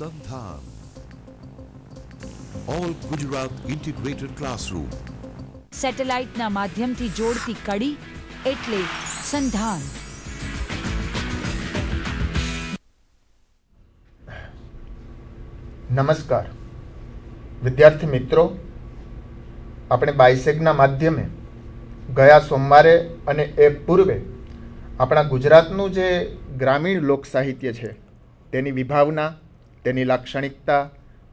સંધાન all Gujarat integrated classroom સેટેલાઇટના માધ્યમથી જોડતી કડી એટલે સંધાન નમસ્કાર વિદ્યાર્થી મિત્રો આપણે બાયસેગના માધ્યમે ગયા સોમવારે અને એ પૂર્વે આપણા ગુજરાતનું જે ગ્રામીણ લોકસાહિત્ય છે તેની વિભાવના તેની લાક્ષણિકતા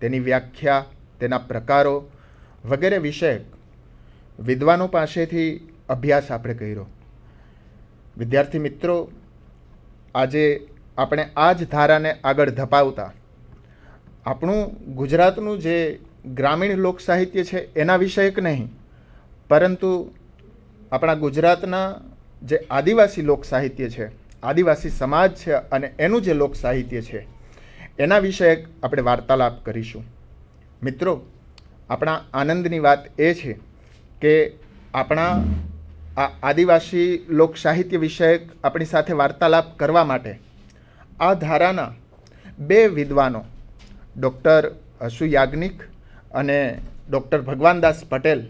તેની વ્યાખ્યા તેના પ્રકારો વગેરે વિષયક વિદ્વાનો પાસેથી અભ્યાસ આપણે કર્યો વિદ્યાર્થી મિત્રો આજે આપણે આ જ ધારાને આગળ ધપાવતા આપણું ગુજરાતનું જે ગ્રામીણ લોકસાહિત્ય છે એના વિષયક નહીં પરંતુ આપણા ગુજરાતના જે આદિવાસી લોકસાહિત્ય છે આદિવાસી સમાજ છે અને એનું જે લોકસાહિત્ય છે એના વિશે આપણે વાર્તાલાપ કરીશું મિત્રો આપણા આનંદની વાત એ છે કે આપણા આ આદિવાસી લોકસાહિત્ય વિષયક આપણી સાથે વાર્તાલાપ કરવા માટે આ ધારાના બે વિદ્વાનો ડૉક્ટર અશુ યાજ્ઞિક અને ડૉક્ટર ભગવાનદાસ પટેલ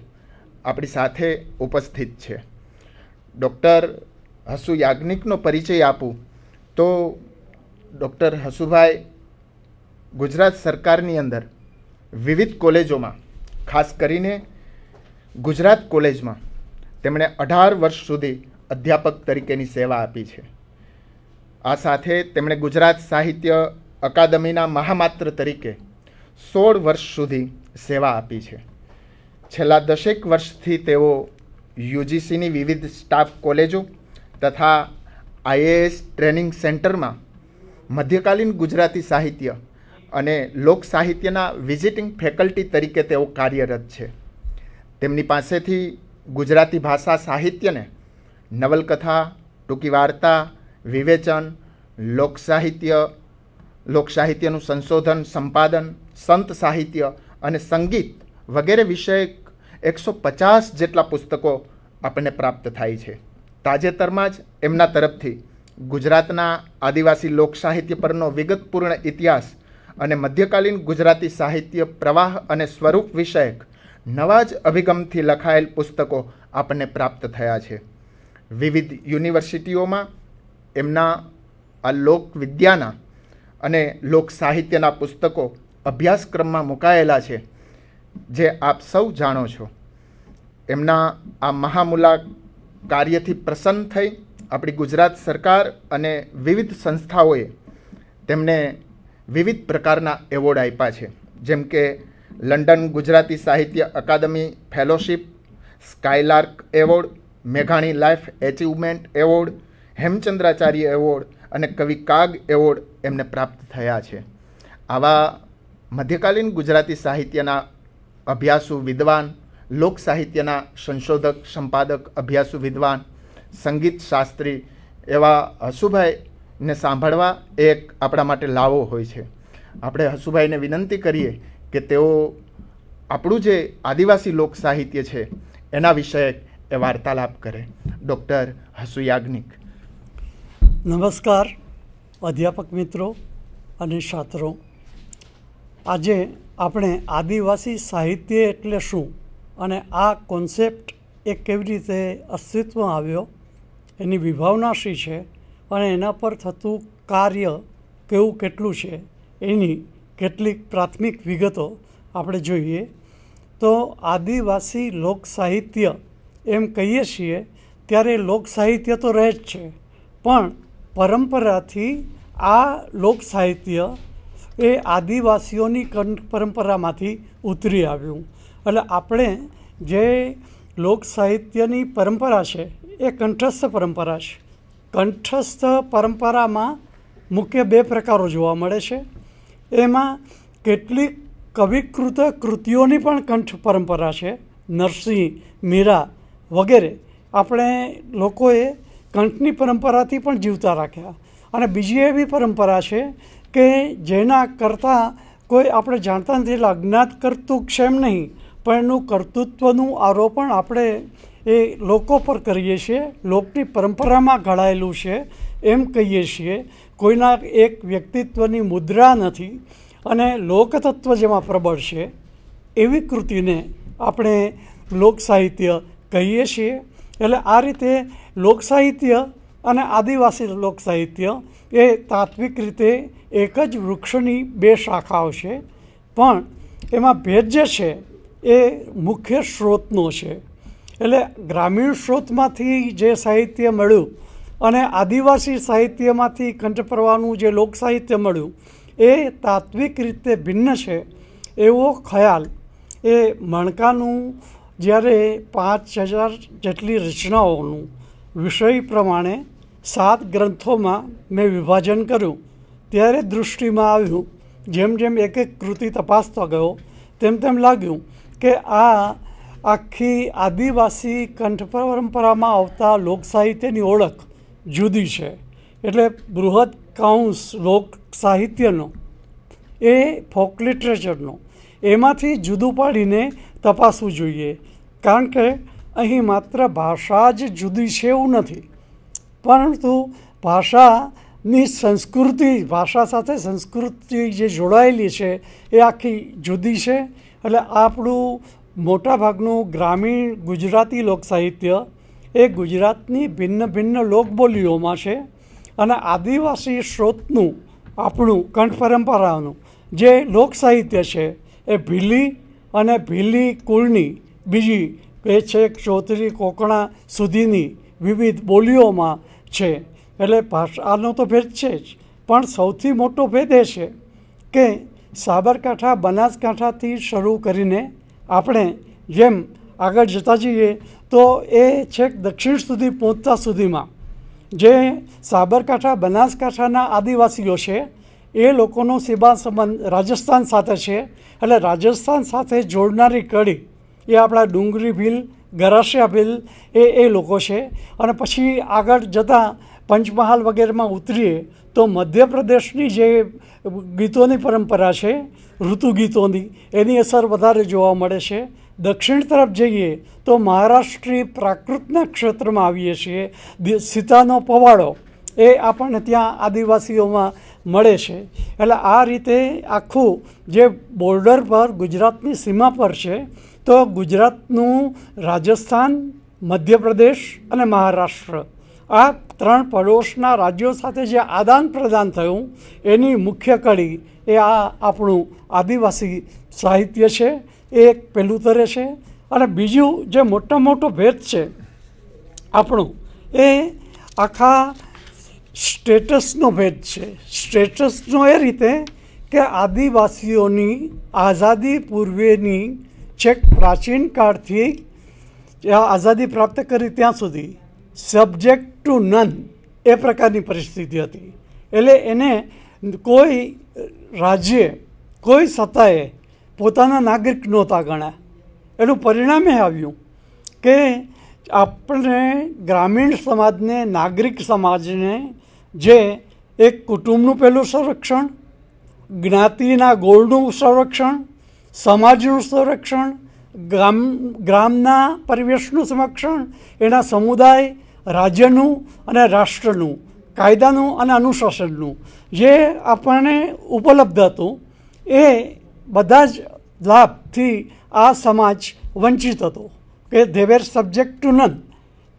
આપણી સાથે ઉપસ્થિત છે ડૉક્ટર હસુ યાજ્ઞિકનો પરિચય આપું તો ડૉક્ટર હસુભાઈ ગુજરાત સરકારની અંદર વિવિધ કોલેજોમાં ખાસ કરીને ગુજરાત કોલેજમાં તેમણે અઢાર વર્ષ સુધી અધ્યાપક તરીકેની સેવા આપી છે આ સાથે તેમણે ગુજરાત સાહિત્ય અકાદમીના મહામાત્ર તરીકે સોળ વર્ષ સુધી સેવા આપી છે છેલ્લા દશેક વર્ષથી તેઓ યુજીસીની વિવિધ સ્ટાફ કોલેજો તથા આઈએએસ ટ્રેનિંગ સેન્ટરમાં મધ્યકાલીન ગુજરાતી સાહિત્ય અને લોક સાહિત્યના વિઝિટિંગ ફેકલ્ટી તરીકે તેઓ કાર્યરત છે તેમની પાસેથી ગુજરાતી ભાષા સાહિત્યને નવલકથા ટૂંકી વાર્તા વિવેચન લોકસાહિત્ય લોકસાહિત્યનું સંશોધન સંપાદન સંત સાહિત્ય અને સંગીત વગેરે વિષયક એકસો પચાસ જેટલા પુસ્તકો આપણને પ્રાપ્ત થાય છે તાજેતરમાં જ એમના તરફથી ગુજરાતના આદિવાસી લોકસાહિત્ય પરનો વિગતપૂર્ણ ઇતિહાસ અને મધ્યકાલીન ગુજરાતી સાહિત્ય પ્રવાહ અને સ્વરૂપ વિષયક નવા જ અભિગમથી લખાયેલ પુસ્તકો આપણને પ્રાપ્ત થયા છે વિવિધ યુનિવર્સિટીઓમાં એમના આ લોકવિદ્યાના અને લોક સાહિત્યના પુસ્તકો અભ્યાસક્રમમાં મુકાયેલા છે જે આપ સૌ જાણો છો એમના આ મહામુલા કાર્યથી પ્રસન્ન થઈ આપણી ગુજરાત સરકાર અને વિવિધ સંસ્થાઓએ તેમને વિવિધ પ્રકારના એવોર્ડ આપ્યા છે જેમ કે London Gujarati Sahitya Akademi fellowship Skylark award મેઘાણી life achievement award Hemchandracharya award અને કવિ કાગ એવોર્ડ એમને પ્રાપ્ત થયા છે આવા મધ્યકાલીન ગુજરાતી સાહિત્યના અભ્યાસુ વિદ્વાન લોક સાહિત્યના સંશોધક સંપાદક અભ્યાસુ વિદ્વાન સંગીત શાસ્ત્રી એવા હસુભાઈ ને સાંભળવા એક આપણા માટે લાવો હોય છે આપણે હસુભાઈને વિનંતી કરીએ કે તેઓ આપણું જે આદિવાસી લોક સાહિત્ય છે એના વિષયક એ વાર્તાલાપ કરે ડૉક્ટર હસુ યાજ્ઞિક નમસ્કાર અધ્યાપક મિત્રો અને છાત્રો આજે આપણે આદિવાસી સાહિત્ય એટલે શું અને આ કોન્સેપ્ટ એ કેવી રીતે અસ્તિત્વમાં આવ્યો એની વિભાવના શી છે અને એના પર થતું કાર્ય કેવું કેટલું છે એની કેટલીક પ્રાથમિક વિગતો આપણે જોઈએ તો આદિવાસી લોકસાહિત્ય એમ કહીએ છીએ ત્યારે લોકસાહિત્ય તો રહે જ છે પણ પરંપરાથી આ લોકસાહિત્ય એ આદિવાસીઓની પરંપરામાંથી ઉતરી આવ્યું એટલે આપણે જે લોકસાહિત્યની પરંપરા છે એ કંઠસ્થ પરંપરા છે કંઠસ્થ પરંપરામાં મુખ્ય બે પ્રકારો જોવા મળે છે એમાં કેટલીક કવિકૃત કૃતિઓની પણ કંઠ પરંપરા છે નરસિંહ મીરા વગેરે આપણે લોકોએ કંઠની પરંપરાથી પણ જીવતા રાખ્યા અને બીજી એવી પરંપરા છે કે જેના કરતાં કોઈ આપણે જાણતા નથી એટલે અજ્ઞાત કરતું ક્ષેમ નહીં પણ એનું કર્તૃત્વનું આરોપણ આપણે એ લોકો પર કરીએ છીએ લોકની પરંપરામાં ઘડાયેલું છે એમ કહીએ છીએ કોઈના એક વ્યક્તિત્વની મુદ્રા નથી અને લોકતત્વ જેમાં પ્રબળ છે એવી કૃતિને આપણે લોકસાહિત્ય કહીએ છીએ એટલે આ રીતે લોકસાહિત્ય અને આદિવાસી લોકસાહિત્ય એ તાત્વિક રીતે એક જ વૃક્ષની બે શાખાઓ છે પણ એમાં ભેદ જે છે એ મુખ્ય સ્ત્રોતનો છે એટલે ગ્રામીણ સ્ત્રોતમાંથી જે સાહિત્ય મળ્યું અને આદિવાસી સાહિત્યમાંથી કંઠપ્રવાહનું જે લોકસાહિત્ય મળ્યું એ તાત્વિક રીતે ભિન્ન છે એવો ખ્યાલ એ મણકાનું જ્યારે પાંચ હજાર જેટલી રચનાઓનું વિષય પ્રમાણે સાત ગ્રંથોમાં મેં વિભાજન કર્યું ત્યારે દૃષ્ટિમાં આવ્યું જેમ જેમ એક એક કૃતિ તપાસતો ગયો તેમ તેમ લાગ્યું કે આ આખી આદિવાસી કંઠ પરંપરામાં આવતા લોકસાહિત્યની ઓળખ જુદી છે એટલે બૃહદ કાઉન્સ લોક સાહિત્યનો એ ફોક લિટરેચરનો એમાંથી જુદું પાડીને તપાસવું જોઈએ કારણ કે અહીં માત્ર ભાષા જ જુદી છે એવું નથી પરંતુ ભાષાની સંસ્કૃતિ ભાષા સાથે સંસ્કૃતિ જે જોડાયેલી છે એ આખી જુદી છે એટલે આપણું મોટાભાગનું ગ્રામીણ ગુજરાતી લોકસાહિત્ય એ ગુજરાતની ભિન્ન ભિન્ન લોકબોલીઓમાં છે અને આદિવાસી સ્ત્રોતનું આપણું કંઠ પરંપરાનું જે લોકસાહિત્ય છે એ ભીલી અને ભીલી કુળની બીજી એ છે ચૌધરી કોકણા સુધીની વિવિધ બોલીઓમાં છે એટલે ભાષાનો તો ભેદ છે જ પણ સૌથી મોટો ભેદ એ છે કે સાબરકાંઠા બનાસકાંઠાથી શરૂ કરીને આપણે જેમ આગળ જતા જઈએ તો એ છેક દક્ષિણ સુધી પહોંચતા સુધીમાં જે સાબરકાંઠા બનાસકાંઠાના આદિવાસીઓ છે એ લોકોનો સીમા સંબંધ રાજસ્થાન સાથે છે એટલે રાજસ્થાન સાથે જોડનારી કડી એ આપણા ડુંગરી ભીલ ગરાસિયા ભીલ એ એ લોકો છે અને પછી આગળ જતાં પંચમહાલ વગેરેમાં ઉતરીએ તો મધ્યપ્રદેશની જે ગીતોની પરંપરા છે ઋતુ ગીતોની એની અસર વધારે જોવા મળે છે દક્ષિણ તરફ જઈએ તો મહારાષ્ટ્રીય પ્રાકૃતના ક્ષેત્રમાં આવીએ છીએ સીતાનો પવાડો એ આપણને ત્યાં આદિવાસીઓમાં મળે છે એટલે આ રીતે આખું જે બોર્ડર પર ગુજરાતની સીમા પર છે તો ગુજરાતનું રાજસ્થાન મધ્યપ્રદેશ અને મહારાષ્ટ્ર આ ત્રણ પડોશના રાજ્યો સાથે જે આદાન પ્રદાન થયું એની મુખ્ય કડી એ આ આપણું આદિવાસી સાહિત્ય છે એ એક પહેલું તરે છે અને બીજું જે મોટો મોટો ભેદ છે આપણું એ આખા સ્ટેટસનો ભેદ છે સ્ટેટસનો એ રીતે કે આદિવાસીઓની આઝાદી પૂર્વેની છેક પ્રાચીન કાળથી આઝાદી પ્રાપ્ત કરી ત્યાં સુધી સબ્જેક્ટ ટુ નન એ પ્રકારની પરિસ્થિતિ હતી એટલે એને કોઈ રાજ્યે કોઈ સત્તાએ પોતાના નાગરિક નહોતા ગણ્યા એનું પરિણામે આવ્યું કે આપણે ગ્રામીણ સમાજને નાગરિક સમાજને જે એક કુટુંબનું પહેલું સંરક્ષણ જ્ઞાતિના ગોળનું સંરક્ષણ સમાજનું સંરક્ષણ ગ્રામ ગ્રામના પરિવેશનું સંરક્ષણ એના સમુદાય રાજ્યનું અને રાષ્ટ્રનું કાયદાનું અને અનુશાસનનું જે આપણને ઉપલબ્ધ હતું એ બધા જ લાભથી આ સમાજ વંચિત હતો કે ધેવેર સબ્જેક્ટ ટુ નન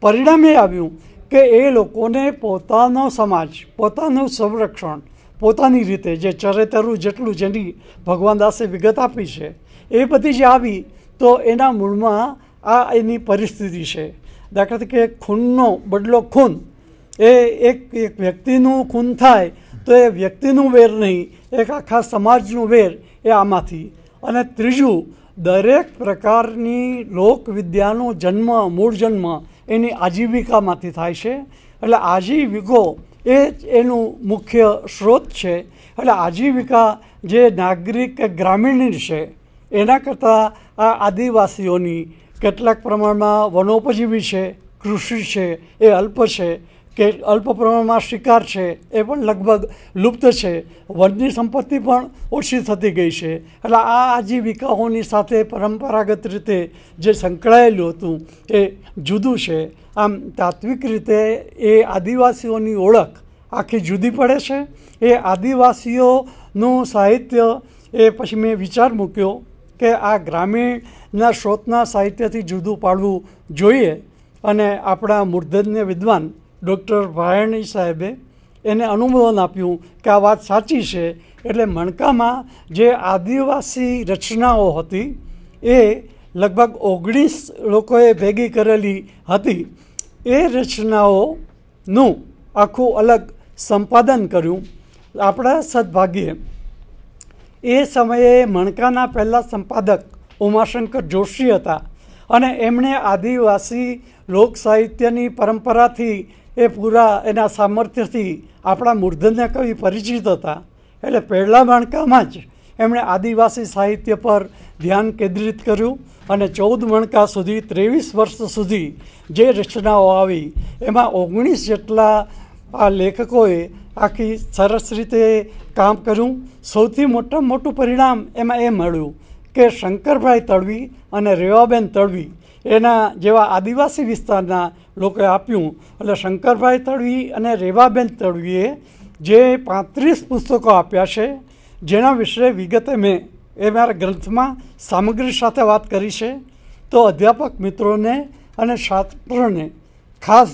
પરિણામે આવ્યું કે એ લોકોને પોતાનો સમાજ પોતાનું સંરક્ષણ પોતાની રીતે જે ચરેતરું જેટલું જેની ભગવાન દાસે વિગત આપી છે એ બધી જે આવી તો એના મૂળમાં આ એની પરિસ્થિતિ છે દાખલા તરીકે ખૂનનો બદલો ખૂન એ એક એક વ્યક્તિનું ખૂન થાય તો એ વ્યક્તિનું વેર નહીં એક આખા સમાજનું વેર એ આમાંથી અને ત્રીજું દરેક પ્રકારની લોકવિદ્યાનો જન્મ મૂળ જન્મ એની આજીવિકામાંથી થાય છે એટલે આજીવિકો એ જ એનું મુખ્ય સ્ત્રોત છે એટલે આજીવિકા જે નાગરિક કે ગ્રામીણની છે એના કરતાં આ આદિવાસીઓની કેટલાક પ્રમાણમાં વનોપજીવી છે કૃષિ છે એ અલ્પ છે કે અલ્પ પ્રમાણમાં શિકાર છે એ પણ લગભગ લુપ્ત છે વનની સંપત્તિ પણ ઓછી થતી ગઈ છે એટલે આ આજીવિકાઓની સાથે પરંપરાગત રીતે જે સંકળાયેલું હતું એ જુદું છે આમ તાત્વિક રીતે એ આદિવાસીઓની ઓળખ આખી જુદી પડે છે એ આદિવાસીઓનું સાહિત્ય એ પછી મેં વિચાર મૂક્યો કે આ ગ્રામીણના સ્રોતના સાહિત્યથી જુદું પાડવું જોઈએ અને આપણા મૂર્ધન્ય વિદ્વાન ડૉક્ટર ભાયણી સાહેબે એને અનુમોદન આપ્યું કે આ વાત સાચી છે એટલે મણકામાં જે આદિવાસી રચનાઓ હતી એ લગભગ ઓગણીસ લોકોએ ભેગી કરેલી હતી એ રચનાઓનું આખું અલગ સંપાદન કર્યું આપણા સદભાગ્યે એ સમયે મણકાના પહેલાં સંપાદક ઉમાશંકર જોશી હતા અને એમણે આદિવાસી લોક સાહિત્યની પરંપરાથી એ પૂરા એના સામર્થ્યથી આપણા મૂર્ધન્ય કવિ પરિચિત હતા એટલે પહેલાં મણકામાં જ એમણે આદિવાસી સાહિત્ય પર ધ્યાન કેન્દ્રિત કર્યું અને ચૌદ મણકા સુધી ત્રેવીસ વર્ષ સુધી જે રચનાઓ આવી એમાં ઓગણીસ જેટલા આ લેખકોએ આખી સરસ રીતે કામ કર્યું સૌથી મોટામાં મોટું પરિણામ એમાં એ મળ્યું કે શંકરભાઈ તળવી અને રેવાબેન તળવી એના જેવા આદિવાસી વિસ્તારના લોકોએ આપ્યું એટલે શંકરભાઈ તળવી અને રેવાબેન તળવીએ જે પાંત્રીસ પુસ્તકો આપ્યા છે જેના વિશે વિગતે મેં એ મારા ગ્રંથમાં સામગ્રી સાથે વાત કરી છે તો અધ્યાપક મિત્રોને અને છાત્રોને ખાસ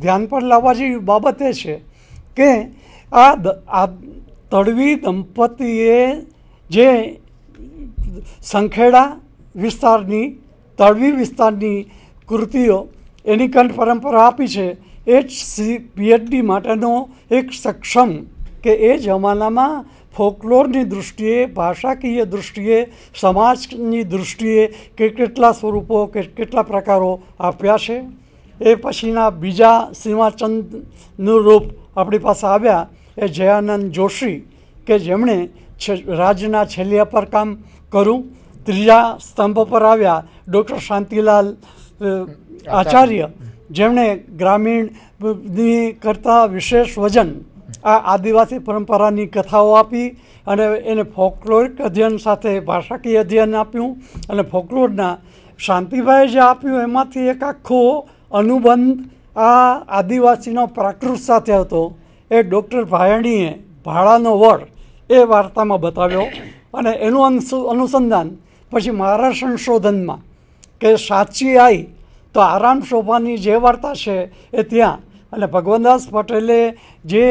ધ્યાન પર લાવવા જેવી બાબત એ છે કે આ આ તડવી દંપતીએ જે સંખેડા વિસ્તારની તળવી વિસ્તારની કૃતિઓ એની કંઠ પરંપરા આપી છે એ જ સી પીએચડી માટેનો એક સક્ષમ કે એ જમાનામાં ફોકલોરની દૃષ્ટિએ ભાષાકીય દૃષ્ટિએ સમાજની દૃષ્ટિએ કે કેટલા સ્વરૂપો કે કેટલા પ્રકારો આપ્યા છે એ પછીના બીજા સીમાચંદનું રૂપ આપણી પાસે આવ્યા એ જયાનંદ જોશી કે જેમણે રાજના છેલ્લા પર કામ કરું ત્રીજા સ્તંભ પર આવ્યા ડૉક્ટર શાંતિલાલ આચાર્ય જેમણે ગ્રામીણની કરતાં વિશેષ વજન આ આદિવાસી પરંપરાની કથાઓ આપી અને એને ફોકલોરિક અધ્યયન સાથે ભાષાકીય અધ્યયન આપ્યું અને ફોકલોરના શાંતિભાઈએ જે આપ્યું એમાંથી એક આખો અનુબંધ આ આદિવાસીનો પ્રાકૃત સાથે હતો એ ડૉક્ટર ભાયણીએ ભાડાનો વડ એ વાર્તામાં બતાવ્યો અને એનું અનુસંધાન પછી મારા સંશોધનમાં કે સાચી આવી તો આરામ શોભાની જે વાર્તા છે એ ત્યાં અને ભગવનદાસ પટેલે જે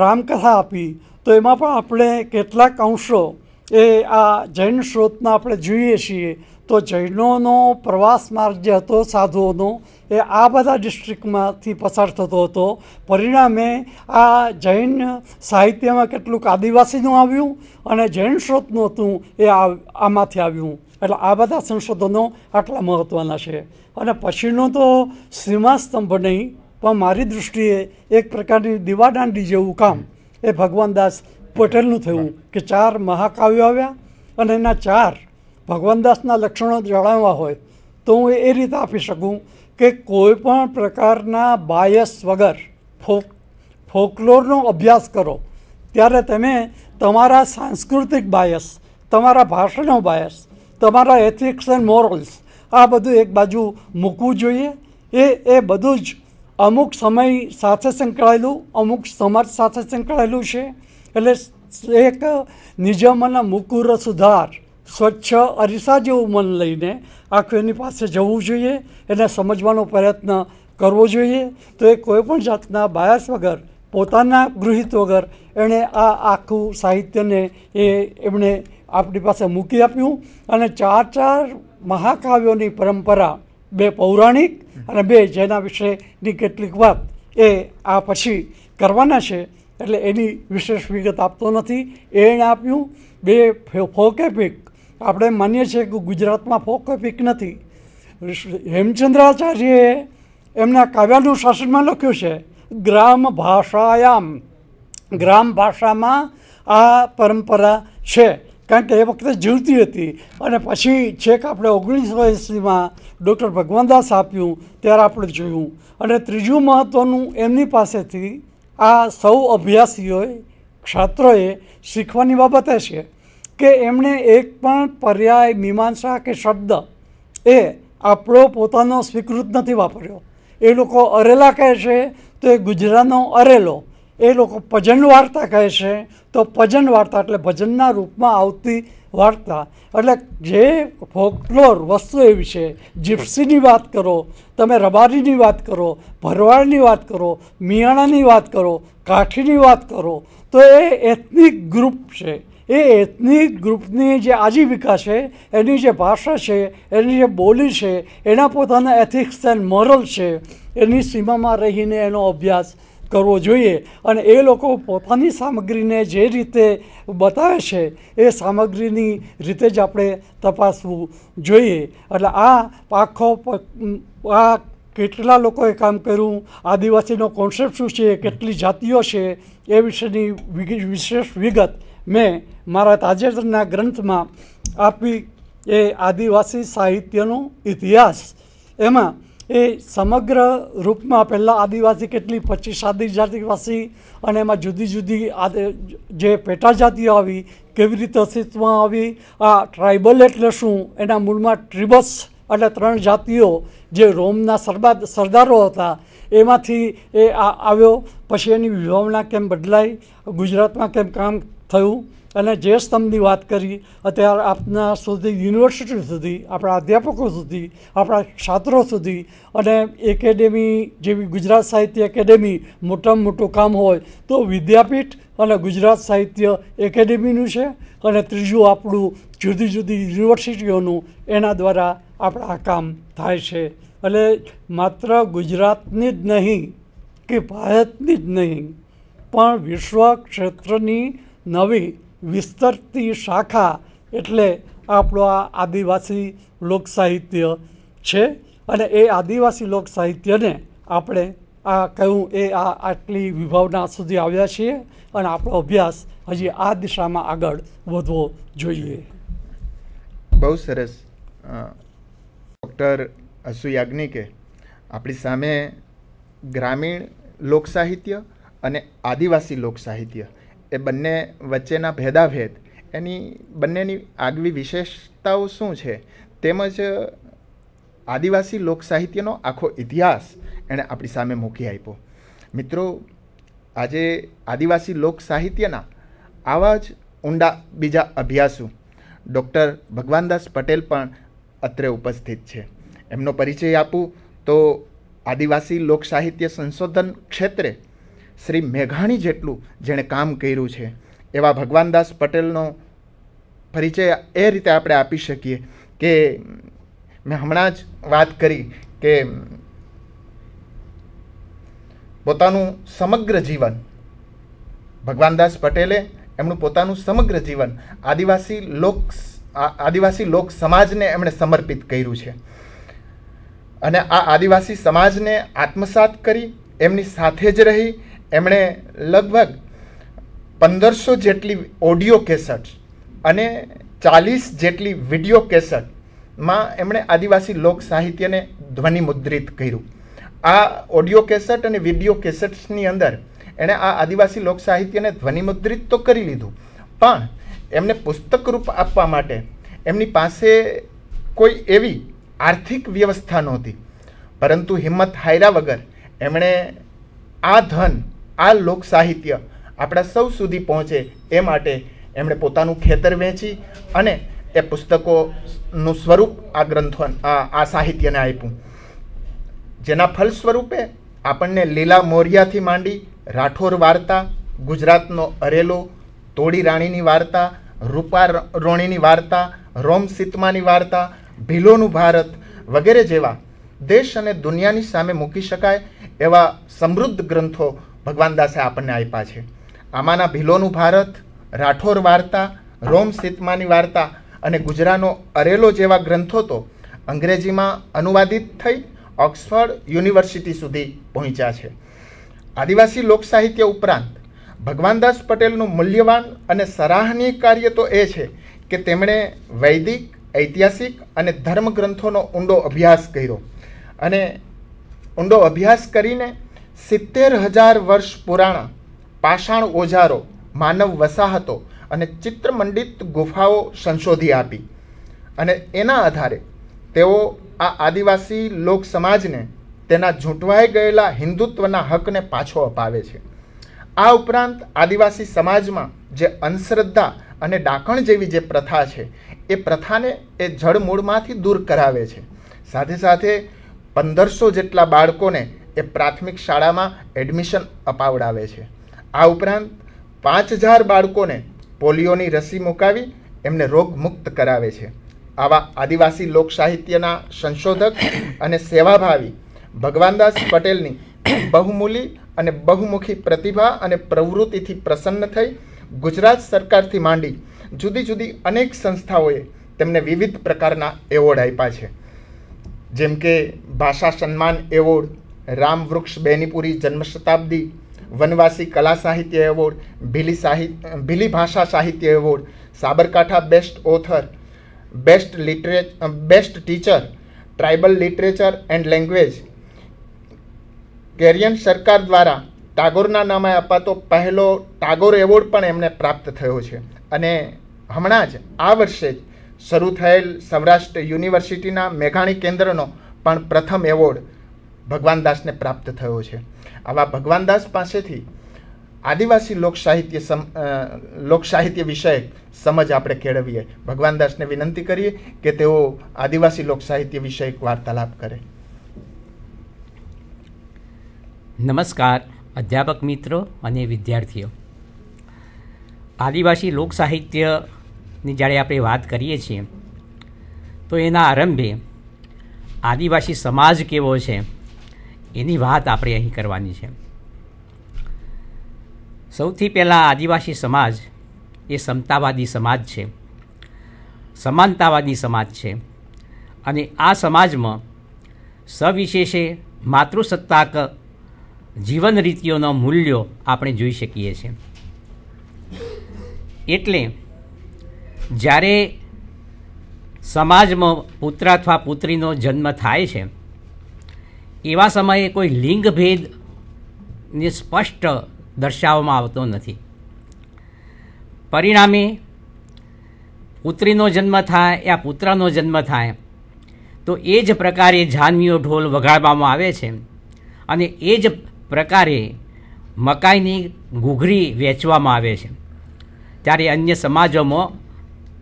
રામકથા આપી તો એમાં પણ આપણે કેટલાક અંશો એ આ જૈન સ્ત્રોતના આપણે જોઈએ છીએ તો જૈનોનો પ્રવાસ માર્ગ જે હતો સાધુઓનો એ આ બધા ડિસ્ટ્રિક્ટમાંથી પસાર થતો હતો પરિણામે આ જૈન સાહિત્યમાં કેટલુંક આદિવાસીનું આવ્યું અને જૈન સ્રોતનું હતું એ આમાંથી આવ્યું એટલે આ બધા સંશોધનો આટલા મહત્ત્વના છે અને પછીનો તો સીમાસ્તંભ નહીં પણ મારી દૃષ્ટિએ એક પ્રકારની દીવાદાંડી જેવું કામ એ ભગવાનદાસ પટેલનું થયું કે ચાર મહાકાવ્યો આવ્યા અને એના ચાર ભગવાનદાસના લક્ષણો જણાવવા હોય તો હું એ રીતે આપી શકું કે કોઈપણ પ્રકારના બાયસ વગર ફોક ફોકલોરનો અભ્યાસ કરો ત્યારે તમે તમારા સાંસ્કૃતિક બાયસ તમારા ભાષણો બાયસ તમારા એથિક્સ એન્ડ મોરલ્સ આ બધું એક બાજુ મૂકવું જોઈએ એ એ બધું જ અમુક સમય સાથે સંકળાયેલું અમુક સમાજ સાથે સંકળાયેલું છે એટલે એક નિજમના મુકુર સુધાર સ્વચ્છ અરીસા જેવું મન લઈને આખું એની પાસે જવું જોઈએ એને સમજવાનો પ્રયત્ન કરવો જોઈએ તો એ કોઈપણ જાતના બાયસ વગર પોતાના ગૃહિત વગર એણે આ આખું સાહિત્યને એ એમણે આપણી પાસે મૂકી આપ્યું અને ચાર ચાર મહાકાવ્યોની પરંપરા બે પૌરાણિક અને બે જેના વિશેની કેટલીક વાત એ આ પછી કરવાના છે એટલે એની વિશેષ વિગત આપતો નથી એણે આપ્યું બે ફોકેપિક આપણે માનીએ છીએ કે ગુજરાતમાં ફોક પીક નથી હેમચંદ્રાચાર્યએ એમના કાવ્યાનું શાસનમાં લખ્યું છે ગ્રામ ભાષાયામ ગ્રામ ભાષામાં આ પરંપરા છે કારણ કે એ વખતે જીવતી હતી અને પછી છેક આપણે ઓગણીસો એંસીમાં ડૉક્ટર ભગવાનદાસ આપ્યું ત્યારે આપણે જોયું અને ત્રીજું મહત્ત્વનું એમની પાસેથી આ સૌ અભ્યાસીઓએ ક્ષાત્રોએ શીખવાની બાબતે છે કે એમણે એક પણ પર્યાય મીમાંસા કે શબ્દ એ આપણો પોતાનો સ્વીકૃત નથી વાપર્યો એ લોકો અરેલા કહે છે તો એ ગુજરાતનો અરેલો એ લોકો ભજન વાર્તા કહે છે તો ભજન વાર્તા એટલે ભજનના રૂપમાં આવતી વાર્તા એટલે જે ફોકલોર વસ્તુ એવી છે જીપ્સીની વાત કરો તમે રબારીની વાત કરો ભરવાડની વાત કરો મિયાણાની વાત કરો કાઠીની વાત કરો તો એ એથનિક ગ્રુપ છે એ એથનિક ગ્રુપની જે આજીવિકા છે એની જે ભાષા છે એની જે બોલી છે એના પોતાના એથિક્સ એન્ડ મોરલ છે એની સીમામાં રહીને એનો અભ્યાસ કરવો જોઈએ અને એ લોકો પોતાની સામગ્રીને જે રીતે બતાવે છે એ સામગ્રીની રીતે જ આપણે તપાસવું જોઈએ એટલે આ આખો આ કેટલા લોકોએ કામ કર્યું આદિવાસીનો કોન્સેપ્ટ શું છે કેટલી જાતિઓ છે એ વિશેની વિશેષ વિગત મેં મારા તાજેતરના ગ્રંથમાં આપી એ આદિવાસી સાહિત્યનો ઇતિહાસ એમાં એ સમગ્ર રૂપમાં પહેલાં આદિવાસી કેટલી પચીસ આદિજાતિવાસી અને એમાં જુદી જુદી જે પેટાજાતિઓ આવી કેવી રીતે અસ્તિત્વમાં આવી આ ટ્રાઇબલ એટલે શું એના મૂળમાં ટ્રિબસ એટલે ત્રણ જાતિઓ જે રોમના સરબાદ સરદારો હતા એમાંથી એ આવ્યો પછી એની વિભાવના કેમ બદલાઈ ગુજરાતમાં કેમ કામ થયું અને જે સ્તંભની વાત કરી અત્યારે આપના સુધી યુનિવર્સિટી સુધી આપણા અધ્યાપકો સુધી આપણા છાત્રો સુધી અને એકેડેમી જેવી ગુજરાત સાહિત્ય એકેડેમી મોટામાં મોટું કામ હોય તો વિદ્યાપીઠ અને ગુજરાત સાહિત્ય એકેડેમીનું છે અને ત્રીજું આપણું જુદી જુદી યુનિવર્સિટીઓનું એના દ્વારા આપણા કામ થાય છે એટલે માત્ર ગુજરાતની જ નહીં કે ભારતની જ નહીં પણ વિશ્વ ક્ષેત્રની નવી વિસ્તરતી શાખા એટલે આપણો આ આદિવાસી લોકસાહિત્ય છે અને એ આદિવાસી લોકસાહિત્યને આપણે આ કહ્યું એ આ આટલી વિભાવના સુધી આવ્યા છીએ અને આપણો અભ્યાસ હજી આ દિશામાં આગળ વધવો જોઈએ બહુ સરસ ડૉક્ટર અસુ યાજ્ઞિકે આપણી સામે ગ્રામીણ લોકસાહિત્ય અને આદિવાસી લોકસાહિત્ય એ બંને વચ્ચેના ભેદાભેદ એની બંનેની આગવી વિશેષતાઓ શું છે તેમજ આદિવાસી લોકસાહિત્યનો આખો ઇતિહાસ એણે આપણી સામે મૂકી આપ્યો મિત્રો આજે આદિવાસી લોકસાહિત્યના આવા જ ઊંડા બીજા અભ્યાસુ ડૉક્ટર ભગવાનદાસ પટેલ પણ અત્રે ઉપસ્થિત છે એમનો પરિચય આપું તો આદિવાસી લોકસાહિત્ય સંશોધન ક્ષેત્રે શ્રી મેઘાણી જેટલું જેણે કામ કર્યું છે એવા ભગવાનદાસ પટેલનો પરિચય એ રીતે આપણે આપી શકીએ કે મેં હમણાં જ વાત કરી કે પોતાનું સમગ્ર જીવન ભગવાનદાસ પટેલે એમનું પોતાનું સમગ્ર જીવન આદિવાસી લોક આદિવાસી લોક સમાજને એમણે સમર્પિત કર્યું છે અને આ આદિવાસી સમાજને આત્મસાત કરી એમની સાથે જ રહી એમણે લગભગ પંદરસો જેટલી ઓડિયો કેસેટ્સ અને ચાલીસ જેટલી વિડીયો કેસેટમાં એમણે આદિવાસી લોક સાહિત્યને ધ્વનિમુદ્રિત કર્યું આ ઓડિયો કેસેટ અને વિડીયો કેસેટ્સની અંદર એણે આ આદિવાસી લોક સાહિત્યને ધ્વનિમુદ્રિત તો કરી લીધું પણ એમને પુસ્તક રૂપ આપવા માટે એમની પાસે કોઈ એવી આર્થિક વ્યવસ્થા નહોતી પરંતુ હિંમત હાયરા વગર એમણે આ ધન આ લોક સાહિત્ય આપણા સૌ સુધી પહોંચે એ માટે એમણે પોતાનું ખેતર વેચી અને એ પુસ્તકોનું સ્વરૂપ આ ગ્રંથો આ સાહિત્યને આપ્યું જેના ફલ સ્વરૂપે આપણને લીલા મોરિયાથી માંડી રાઠોર વાર્તા ગુજરાતનો અરેલો તોડી રાણીની વાર્તા રૂપા રોણીની વાર્તા રોમ સીતમાની વાર્તા ભીલોનું ભારત વગેરે જેવા દેશ અને દુનિયાની સામે મૂકી શકાય એવા સમૃદ્ધ ગ્રંથો ભગવાન દાસે આપણને આપ્યા છે આમાંના ભીલોનું ભારત રાઠોર વાર્તા રોમ સીતમાની વાર્તા અને ગુજરાનો અરેલો જેવા ગ્રંથો તો અંગ્રેજીમાં અનુવાદિત થઈ ઓક્સફર્ડ યુનિવર્સિટી સુધી પહોંચ્યા છે આદિવાસી લોકસાહિત્ય ઉપરાંત ભગવાનદાસ પટેલનું મૂલ્યવાન અને સરાહનીય કાર્ય તો એ છે કે તેમણે વૈદિક ઐતિહાસિક અને ધર્મગ્રંથોનો ઊંડો અભ્યાસ કર્યો અને ઊંડો અભ્યાસ કરીને સિત્તેર હજાર વર્ષ પુરાણા પાષાણ ઓજારો માનવ વસાહતો અને ચિત્રમંડિત ગુફાઓ સંશોધી આપી અને એના આધારે તેઓ આ આદિવાસી લોક સમાજને તેના ઝૂંટવાઈ ગયેલા હિન્દુત્વના હકને પાછો અપાવે છે આ ઉપરાંત આદિવાસી સમાજમાં જે અંધશ્રદ્ધા અને ડાકણ જેવી જે પ્રથા છે એ પ્રથાને એ જળમૂળમાંથી દૂર કરાવે છે સાથે સાથે પંદરસો જેટલા બાળકોને એ પ્રાથમિક શાળામાં એડમિશન અપાવડાવે છે આ ઉપરાંત પાંચ હજાર બાળકોને પોલિયોની રસી મુકાવી એમને રોગમુક્ત કરાવે છે આવા આદિવાસી લોકસાહિત્યના સંશોધક અને સેવાભાવી ભગવાનદાસ પટેલની બહુમૂલી અને બહુમુખી પ્રતિભા અને પ્રવૃત્તિથી પ્રસન્ન થઈ ગુજરાત સરકારથી માંડી જુદી જુદી અનેક સંસ્થાઓએ તેમને વિવિધ પ્રકારના એવોર્ડ આપ્યા છે જેમ કે ભાષા સન્માન એવોર્ડ રામવૃક્ષ બેનીપુરી જન્મ શતાબ્દી વનવાસી કલા સાહિત્ય એવોર્ડ ભીલી સાહિત્ય ભીલી ભાષા સાહિત્ય award Sabarkantha best author best literary best teacher tribal literature and language કેરિયન સરકાર દ્વારા ટાગોરના નામે અપાતો પહેલો ટાગોર એવોર્ડ પણ એમને પ્રાપ્ત થયો છે અને હમણાં જ આ વર્ષે જ શરૂ થયેલ સૌરાષ્ટ્ર યુનિવર્સિટીના મેઘાણી કેન્દ્રનો પણ પ્રથમ એવોર્ડ ભગવાન દાસને પ્રાપ્ત થયો છે આવા ભગવાનદાસ પાસેથી આદિવાસી લોકસાહિત્ય સમ લોકસાહિત્ય વિષયક સમજ આપણે કેળવીએ ભગવાનદાસને વિનંતી કરીએ કે તેઓ આદિવાસી લોકસાહિત્ય વિષયક વાર્તાલાપ કરે નમસ્કાર અધ્યાપક મિત્રો અને વિદ્યાર્થીઓ આદિવાસી લોકસાહિત્યની જ્યારે આપણે વાત કરીએ છીએ તો એના આરંભે આદિવાસી સમાજ કેવો છે એની વાત આપણે અહીં કરવાની છે સૌથી પહેલાં આદિવાસી સમાજ એ સમતાવાદી સમાજ છે સમાનતાવાદી સમાજ છે અને આ સમાજમાં સવિશેષે માતૃસત્તાક જીવન રીતિઓનો મૂલ્યો આપણે જોઈ શકીએ છીએ એટલે જ્યારે સમાજમાં પુત્ર અથવા પુત્રીનો જન્મ થાય છે એવા સમયે કોઈ લિંગભેદને સ્પષ્ટ દર્શાવવામાં આવતો નથી પરિણામે પુત્રીનો જન્મ થાય યા પુત્રનો જન્મ થાય તો એ જ પ્રકારે જાનવીઓ ઢોલ વગાડવામાં આવે છે અને એ જ પ્રકારે મકાઈની ઘૂઘરી વેચવામાં આવે છે ત્યારે અન્ય સમાજોમાં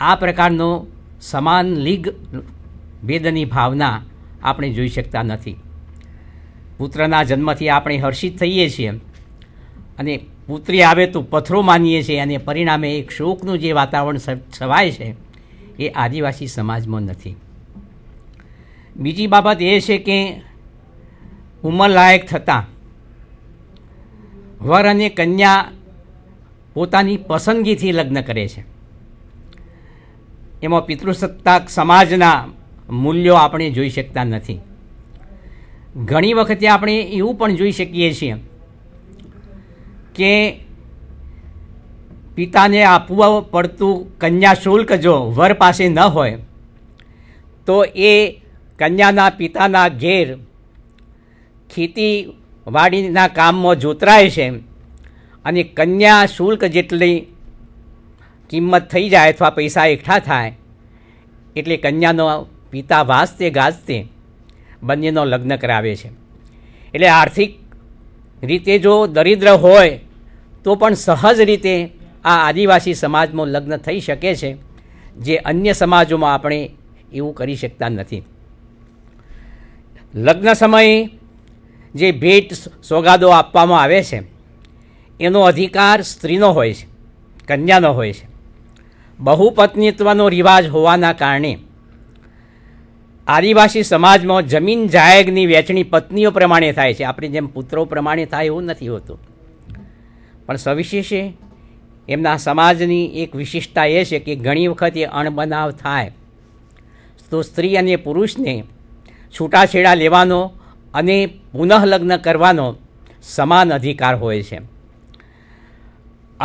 આ પ્રકારનો સમાન લિંગ ભેદની ભાવના આપણે જોઈ શકતા નથી પુત્રના જન્મથી આપણે હર્ષિત થઈએ છીએ અને પુત્રી આવે તો પથરો માનીએ છીએ અને પરિણામે એક શોકનું જે વાતાવરણ છવાય છે એ આદિવાસી સમાજમાં નથી બીજી બાબત એ છે કે ઉંમરલાયક થતાં વર અને કન્યા પોતાની પસંદગીથી લગ્ન કરે છે એમાં પિતૃસત્તાક સમાજના મૂલ્યો આપણે જોઈ શકતા નથી ઘણી વખતે આપણે એવું પણ જોઈ શકીએ છીએ કે પિતાને આપવું પડતું કન્યા શુલ્ક જો વર પાસે ન હોય તો એ કન્યાના પિતાના ઘેર ખેતીવાડીના કામમાં જોતરાય છે અને કન્યા શુલ્ક જેટલી કિંમત થઈ જાય અથવા પૈસા એકઠા થાય એટલે કન્યાનો પિતા વાસતે ગાજતે બંનેનો લગ્ન કરાવે છે એટલે આર્થિક રીતે જો દરિદ્ર હોય તો પણ સહજ રીતે આ આદિવાસી સમાજમાં લગ્ન થઈ શકે છે જે અન્ય સમાજોમાં આપણે એવું કરી શકતા નથી લગ્ન સમયે જે ભેટ સોગાદો આપવામાં આવે છે એનો અધિકાર સ્ત્રીનો હોય છે કન્યાનો હોય છે બહુપત્નીત્વનો રિવાજ હોવાના કારણે આદિવાસી સમાજમાં જમીન જાયગની વેચણી પત્નીઓ પ્રમાણે થાય છે આપણી જેમ પુત્રો પ્રમાણે થાય એવું નથી હોતું પણ સવિશેષે એમના સમાજની એક વિશિષ્ટતા એ છે કે ઘણી વખત એ અણબનાવ થાય તો સ્ત્રી અને પુરુષને છૂટાછેડા લેવાનો અને પુનઃલગ્ન કરવાનો સમાન અધિકાર હોય છે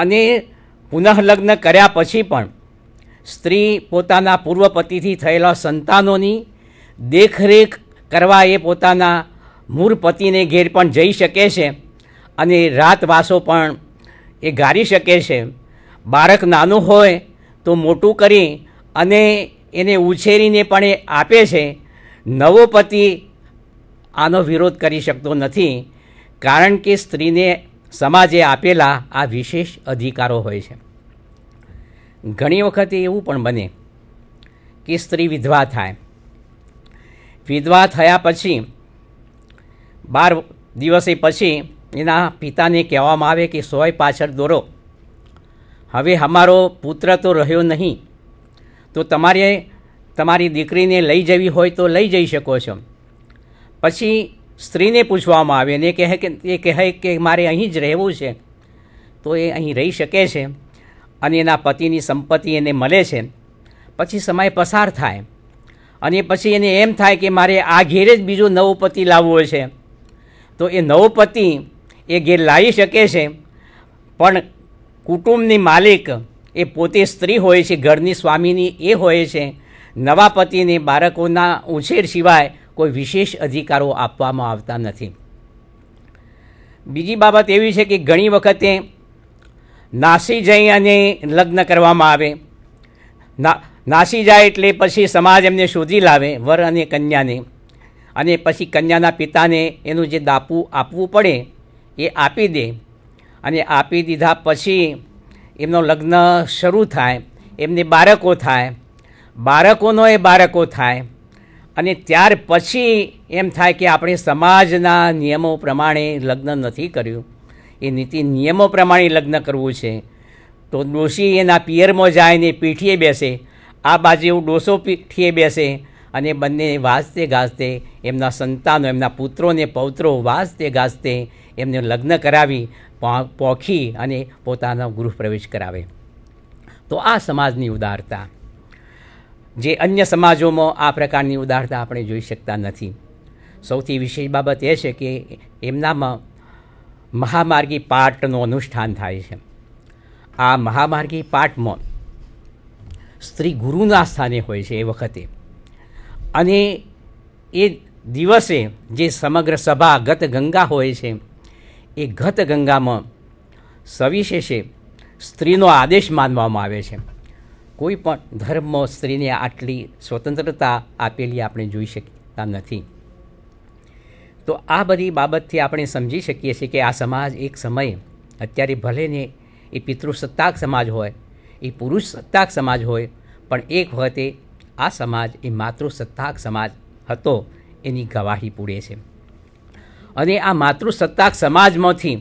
અને પુનઃલગ્ન કર્યા પછી પણ સ્ત્રી પોતાના પૂર્વ પતિથી થયેલા સંતાનોની દેખરેખ કરવા એ પોતાના મૂળ પતિને ઘેર પણ જઈ શકે છે અને રાતવાસો પણ એ ગારી શકે છે બાળક નાનું હોય તો મોટું કરી અને એને ઉછેરીને પણ એ આપે છે નવો પતિ આનો વિરોધ કરી શકતો નથી કારણ કે સ્ત્રીને સમાજે આપેલા આ વિશેષ અધિકારો હોય છે ઘણી વખતે એવું પણ બને કે સ્ત્રી વિધવા થાય વિધવા થયા પછી બાર દિવસે પછી એના પિતાને કહેવામાં આવે કે સોય પાછળ દોરો હવે અમારો પુત્ર તો રહ્યો નહીં તો તમારે તમારી દીકરીને લઈ જવી હોય તો લઈ જઈ શકો છો પછી સ્ત્રીને પૂછવામાં આવે ને કહે કે એ કહે કે મારે અહીં જ રહેવું છે તો એ અહીં રહી શકે છે અને એના પતિની સંપત્તિ એને મળે છે પછી સમય પસાર થાય અને પછી એને એમ થાય કે મારે આ ઘેરે જ બીજો નવો પતિ લાવવો છે તો એ નવો પતિ એ ઘેર લાવી શકે છે પણ કુટુંબની માલિક એ પોતે સ્ત્રી હોય છે ઘરની સ્વામીની એ હોય છે નવા પતિને બાળકોના ઉછેર સિવાય કોઈ વિશેષ અધિકારો આપવામાં આવતા નથી બીજી બાબત એવી છે કે ઘણી વખતે નાસી જઈ અને લગ્ન કરવામાં આવે ના નાસી જાય એટલે પછી સમાજ એમને શોધી લાવે વર અને કન્યાને અને પછી કન્યાના પિતાને એનું જે દાપુ આપવું પડે એ આપી દે અને આપી દીધા પછી એમનો લગ્ન શરૂ થાય એમને બાળકો થાય બાળકોનો એ બાળકો થાય અને ત્યાર પછી એમ થાય કે આપણે સમાજના નિયમો પ્રમાણે લગ્ન નથી કર્યું એ નીતિ નિયમો પ્રમાણે લગ્ન કરવું છે તો ડોશી એના પિયરમાં જાય ને પીઠીએ બેસે આ બાજુ ડોસો પીઠીએ બેસે અને બંને વાંચતે ગાજતે એમના સંતાનો એમના પુત્રોને પૌત્રો વાંચતે ગાજતે એમને લગ્ન કરાવી પોખી અને પોતાનો ગૃહ પ્રવેશ કરાવે તો આ સમાજની ઉદારતા જે અન્ય સમાજોમાં આ પ્રકારની ઉદારતા આપણે જોઈ શકતા નથી સૌથી વિશેષ બાબત એ છે કે એમનામાં મહામાર્ગી પાઠનું અનુષ્ઠાન થાય છે આ મહામાર્ગી પાઠમાં સ્ત્રી ગુરુના સ્થાને હોય છે એ વખતે અને એ દિવસે જે સમગ્ર સભા ગત ગંગા હોય છે એ ગત ગંગામાં સવિશેષે સ્ત્રીનો આદેશ માનવામાં આવે છે કોઈ પણ ધર્મમાં સ્ત્રીને આટલી સ્વતંત્રતા આપેલી આપણે જોઈ શકતા નથી તો આ બધી બાબતથી આપણે સમજી શકીએ છીએ કે આ સમાજ એક સમયે અત્યારે ભલેને ને એ પિતૃસત્તાક સમાજ હોય એ પુરુષ સત્તાક સમાજ હોય પણ એક વખતે આ સમાજ એ માતૃસત્તાક સમાજ હતો એની ગવાહી પૂરે છે અને આ માતૃસત્તાક સમાજમાંથી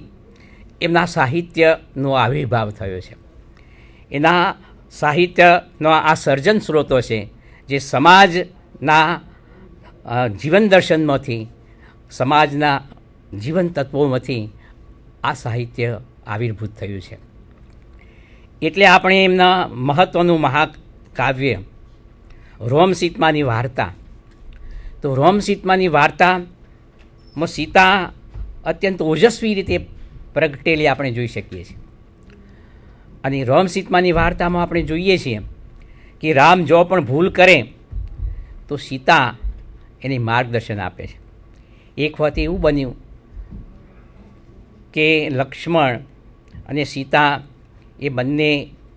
એમના સાહિત્યનો આવિર્ભાવ થયો છે એના સાહિત્યનો આ સર્જન સ્ત્રોતો છે જે સમાજના જીવન દર્શનમાંથી સમાજના જીવન તત્વોમાંથી આ સાહિત્ય આવિર્ભૂત થયું છે એટલે આપણે એમના મહત્ત્વનું મહાકાવ્ય રોમસીતમાની વાર્તા તો રોમસીતમાની વાર્તામાં સીતા અત્યંત ઓજસ્વી રીતે પ્રગટેલી આપણે જોઈ શકીએ છીએ અને રોમસીતમાની વાર્તામાં આપણે જોઈએ છીએ કે રામ જો પણ ભૂલ કરે તો સીતા એને માર્ગદર્શન આપે છે એક વખત એવું બન્યું કે લક્ષ્મણ અને સીતા એ બંને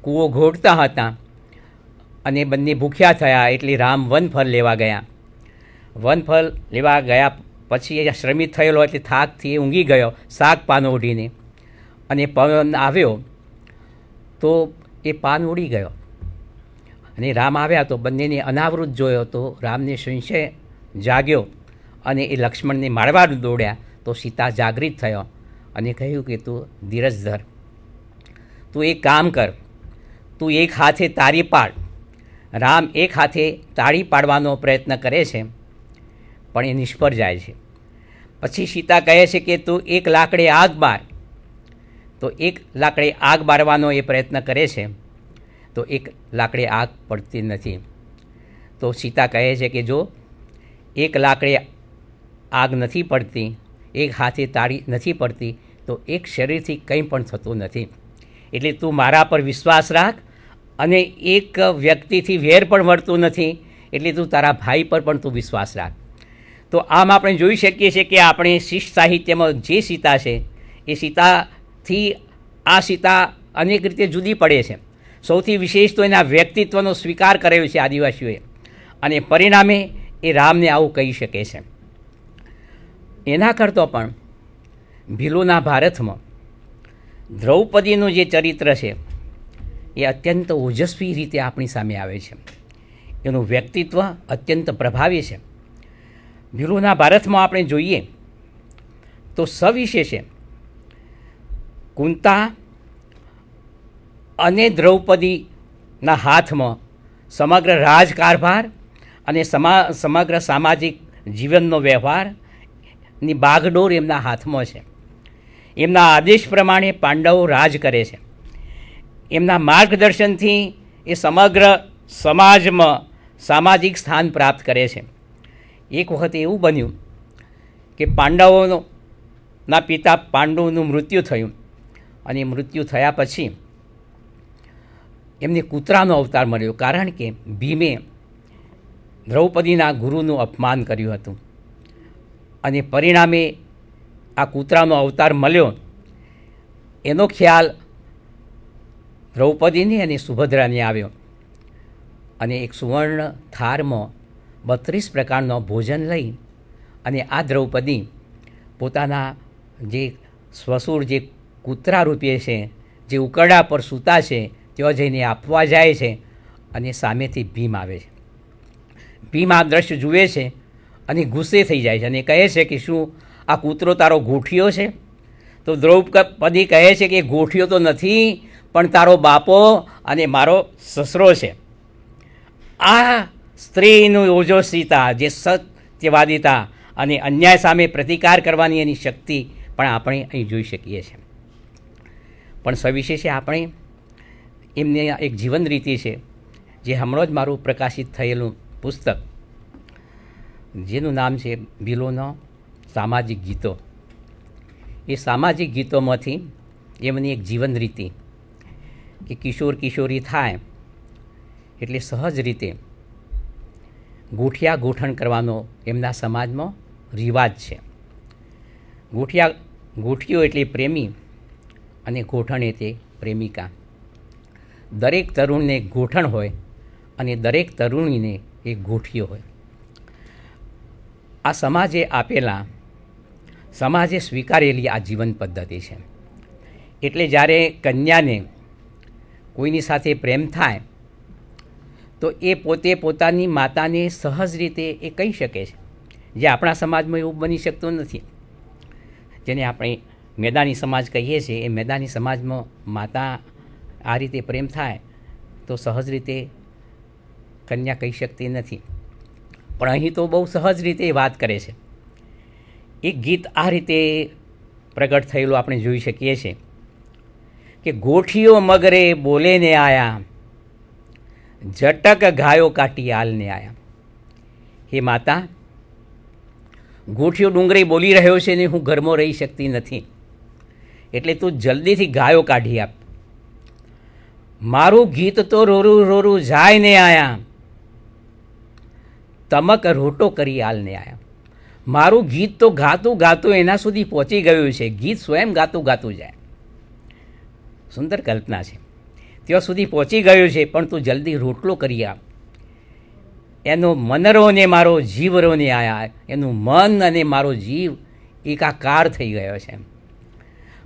કૂવો ઘોટતા હતા અને બંને ભૂખ્યા થયા એટલે રામ વનફળ લેવા ગયા વનફળ લેવા ગયા પછી એ શ્રમિત થયેલો એટલે થાકથી એ ઊંઘી ગયો શાક પાન ઓઢીને અને પવન આવ્યો તો એ પાન ઉડી ગયો અને રામ આવ્યા તો બંનેને અનાવૃત જોયો તો રામને સંશય જાગ્યો અને એ લક્ષ્મણને મારવા દોડ્યા તો સીતા જાગૃત થયો અને કહ્યું કે તું ધીરજધર તું એક કામ કર તું એક હાથે તારી પાડ રામ એક હાથે તાળી પાડવાનો પ્રયત્ન કરે છે પણ એ નિષ્ફળ જાય છે પછી સીતા કહે છે કે તું એક લાકડે આગ બાર તો એક લાકડે આગ બારવાનો એ પ્રયત્ન કરે છે તો એક લાકડે આગ પડતી નથી તો સીતા કહે છે કે જો એક લાકડે આગ નથી પડતી એક હાથે તાળી નથી પડતી તો એક શરીરથી કંઈ પણ થતું નથી એટલે તું મારા પર વિશ્વાસ રાખ અને એક વ્યક્તિથી વેર પણ મળતું નથી એટલે તું તારા ભાઈ પર પણ તું વિશ્વાસ રાખ તો આમ આપણે જોઈ શકીએ છીએ કે આપણે શિષ્ટ સાહિત્યમાં જે સીતા છે એ સીતાથી આ સીતા અનેક રીતે જુદી પડે છે સૌથી વિશેષ તો એના વ્યક્તિત્વનો સ્વીકાર કરેલો છે આદિવાસીઓએ અને પરિણામે એ રામને આવું કહી શકે છે એના કરતો પણ ભીલોના ભારતમાં દ્રૌપદીનું જે ચરિત્ર છે એ અત્યંત ઓજસ્વી રીતે આપણી સામે આવે છે એનું વ્યક્તિત્વ અત્યંત પ્રભાવી છે ભીરુના ભારતમાં આપણે જોઈએ તો સવિશેષે કુંતા અને દ્રૌપદીના હાથમાં સમગ્ર રાજકારભાર અને સમા સમગ્ર સામાજિક જીવનનો વ્યવહારની બાગડોર એમના હાથમાં છે એમના આદેશ પ્રમાણે પાંડવો રાજ કરે છે એમના માર્ગદર્શનથી એ સમગ્ર સમાજમાં સામાજિક સ્થાન પ્રાપ્ત કરે છે એક વખત એવું બન્યું કે પાંડવોનો ના પિતા પાંડવનું મૃત્યુ થયું અને મૃત્યુ થયા પછી એમને કૂતરાનો અવતાર મળ્યો કારણ કે ભીમે દ્રૌપદીના ગુરુનું અપમાન કર્યું હતું અને પરિણામે આ કૂતરાનો અવતાર મળ્યો એનો ખ્યાલ દ્રૌપદીની અને સુભદ્રાને આવ્યો અને એક સુવર્ણ થારમાં બત્રીસ પ્રકારનો ભોજન લઈ અને આ દ્રૌપદી પોતાના જે સ્વસુર જે કૂતરા રૂપે છે જે ઉકરડા પર સૂતા છે ત્યાં જઈને આપવા જાય છે અને સામેથી ભીમ આવે છે ભીમ આ દ્રશ્ય જુએ છે અને ગુસ્સે થઈ જાય છે અને કહે છે કે શું આ કૂતરો તારો ગોઠિયો છે તો દ્રૌપદી કહે છે કે ગોઠિયો તો નથી પણ તારો બાપો અને મારો સસરો છે આ સ્ત્રીનું ઓજસ્વીતા જે સત્યવાદિતા અને અન્યાય સામે પ્રતિકાર કરવાની એની શક્તિ પણ આપણે અહીં જોઈ શકીએ છીએ પણ સવિશેષે આપણે એમની એક જીવન રીતિ છે જે હમણાં જ મારું પ્રકાશિત થયેલું પુસ્તક જેનું નામ છે બિલોનો સામાજિક ગીતો એ સામાજિક ગીતોમાંથી એમની એક જીવન રીતિ કે કિશોર કિશોરી થાય એટલે સહજ રીતે ગૂંઠિયા ગોઠણ કરવાનો એમના સમાજમાં રિવાજ છે ગૂંઠિયા ગૂંઠિયો એટલે પ્રેમી અને ગોઠણ એટલે પ્રેમિકા દરેક તરુણને ગોઠણ હોય અને દરેક તરુણીને એ ગોઠિયો હોય આ સમાજે આપેલા સમાજે સ્વીકારેલી આ જીવન પદ્ધતિ છે એટલે જ્યારે કન્યાને કોઈની સાથે પ્રેમ થાય તો એ પોતે પોતાની માતાને સહજ રીતે એ કહી શકે છે જે આપણા સમાજમાં એવું બની શકતું નથી જેને આપણે મેદાની સમાજ કહીએ છીએ એ મેદાની સમાજમાં માતા આ રીતે પ્રેમ થાય તો સહજ રીતે કન્યા કહી શકતી નથી પણ અહીં તો બહુ સહજ રીતે વાત કરે છે એ ગીત આ રીતે પ્રગટ થયેલું આપણે જોઈ શકીએ છીએ કે ગોઠીઓ મગરે બોલેને ને આયા જટક ગાયો કાટી આલને આયા હે માતા ગોઠિયો ડુંગરે બોલી રહ્યો છે ને હું ઘરમાં રહી શકતી નથી એટલે તું જલ્દીથી ગાયો કાઢી આપ મારું ગીત તો રોરું રોરું જાય ને આયા તમક રોટો કરી આલને આયા મારું ગીત તો ગાતું ગાતું એના સુધી પહોંચી ગયું છે ગીત સ્વયં ગાતું ગાતું જાય સુંદર કલ્પના છે ત્યાં સુધી પહોંચી ગયું છે પણ તું જલ્દી રોટલો કરી આપ એનો મનરોને મારો જીવરોને આયા એનું મન અને મારો જીવ એકાકાર થઈ ગયો છે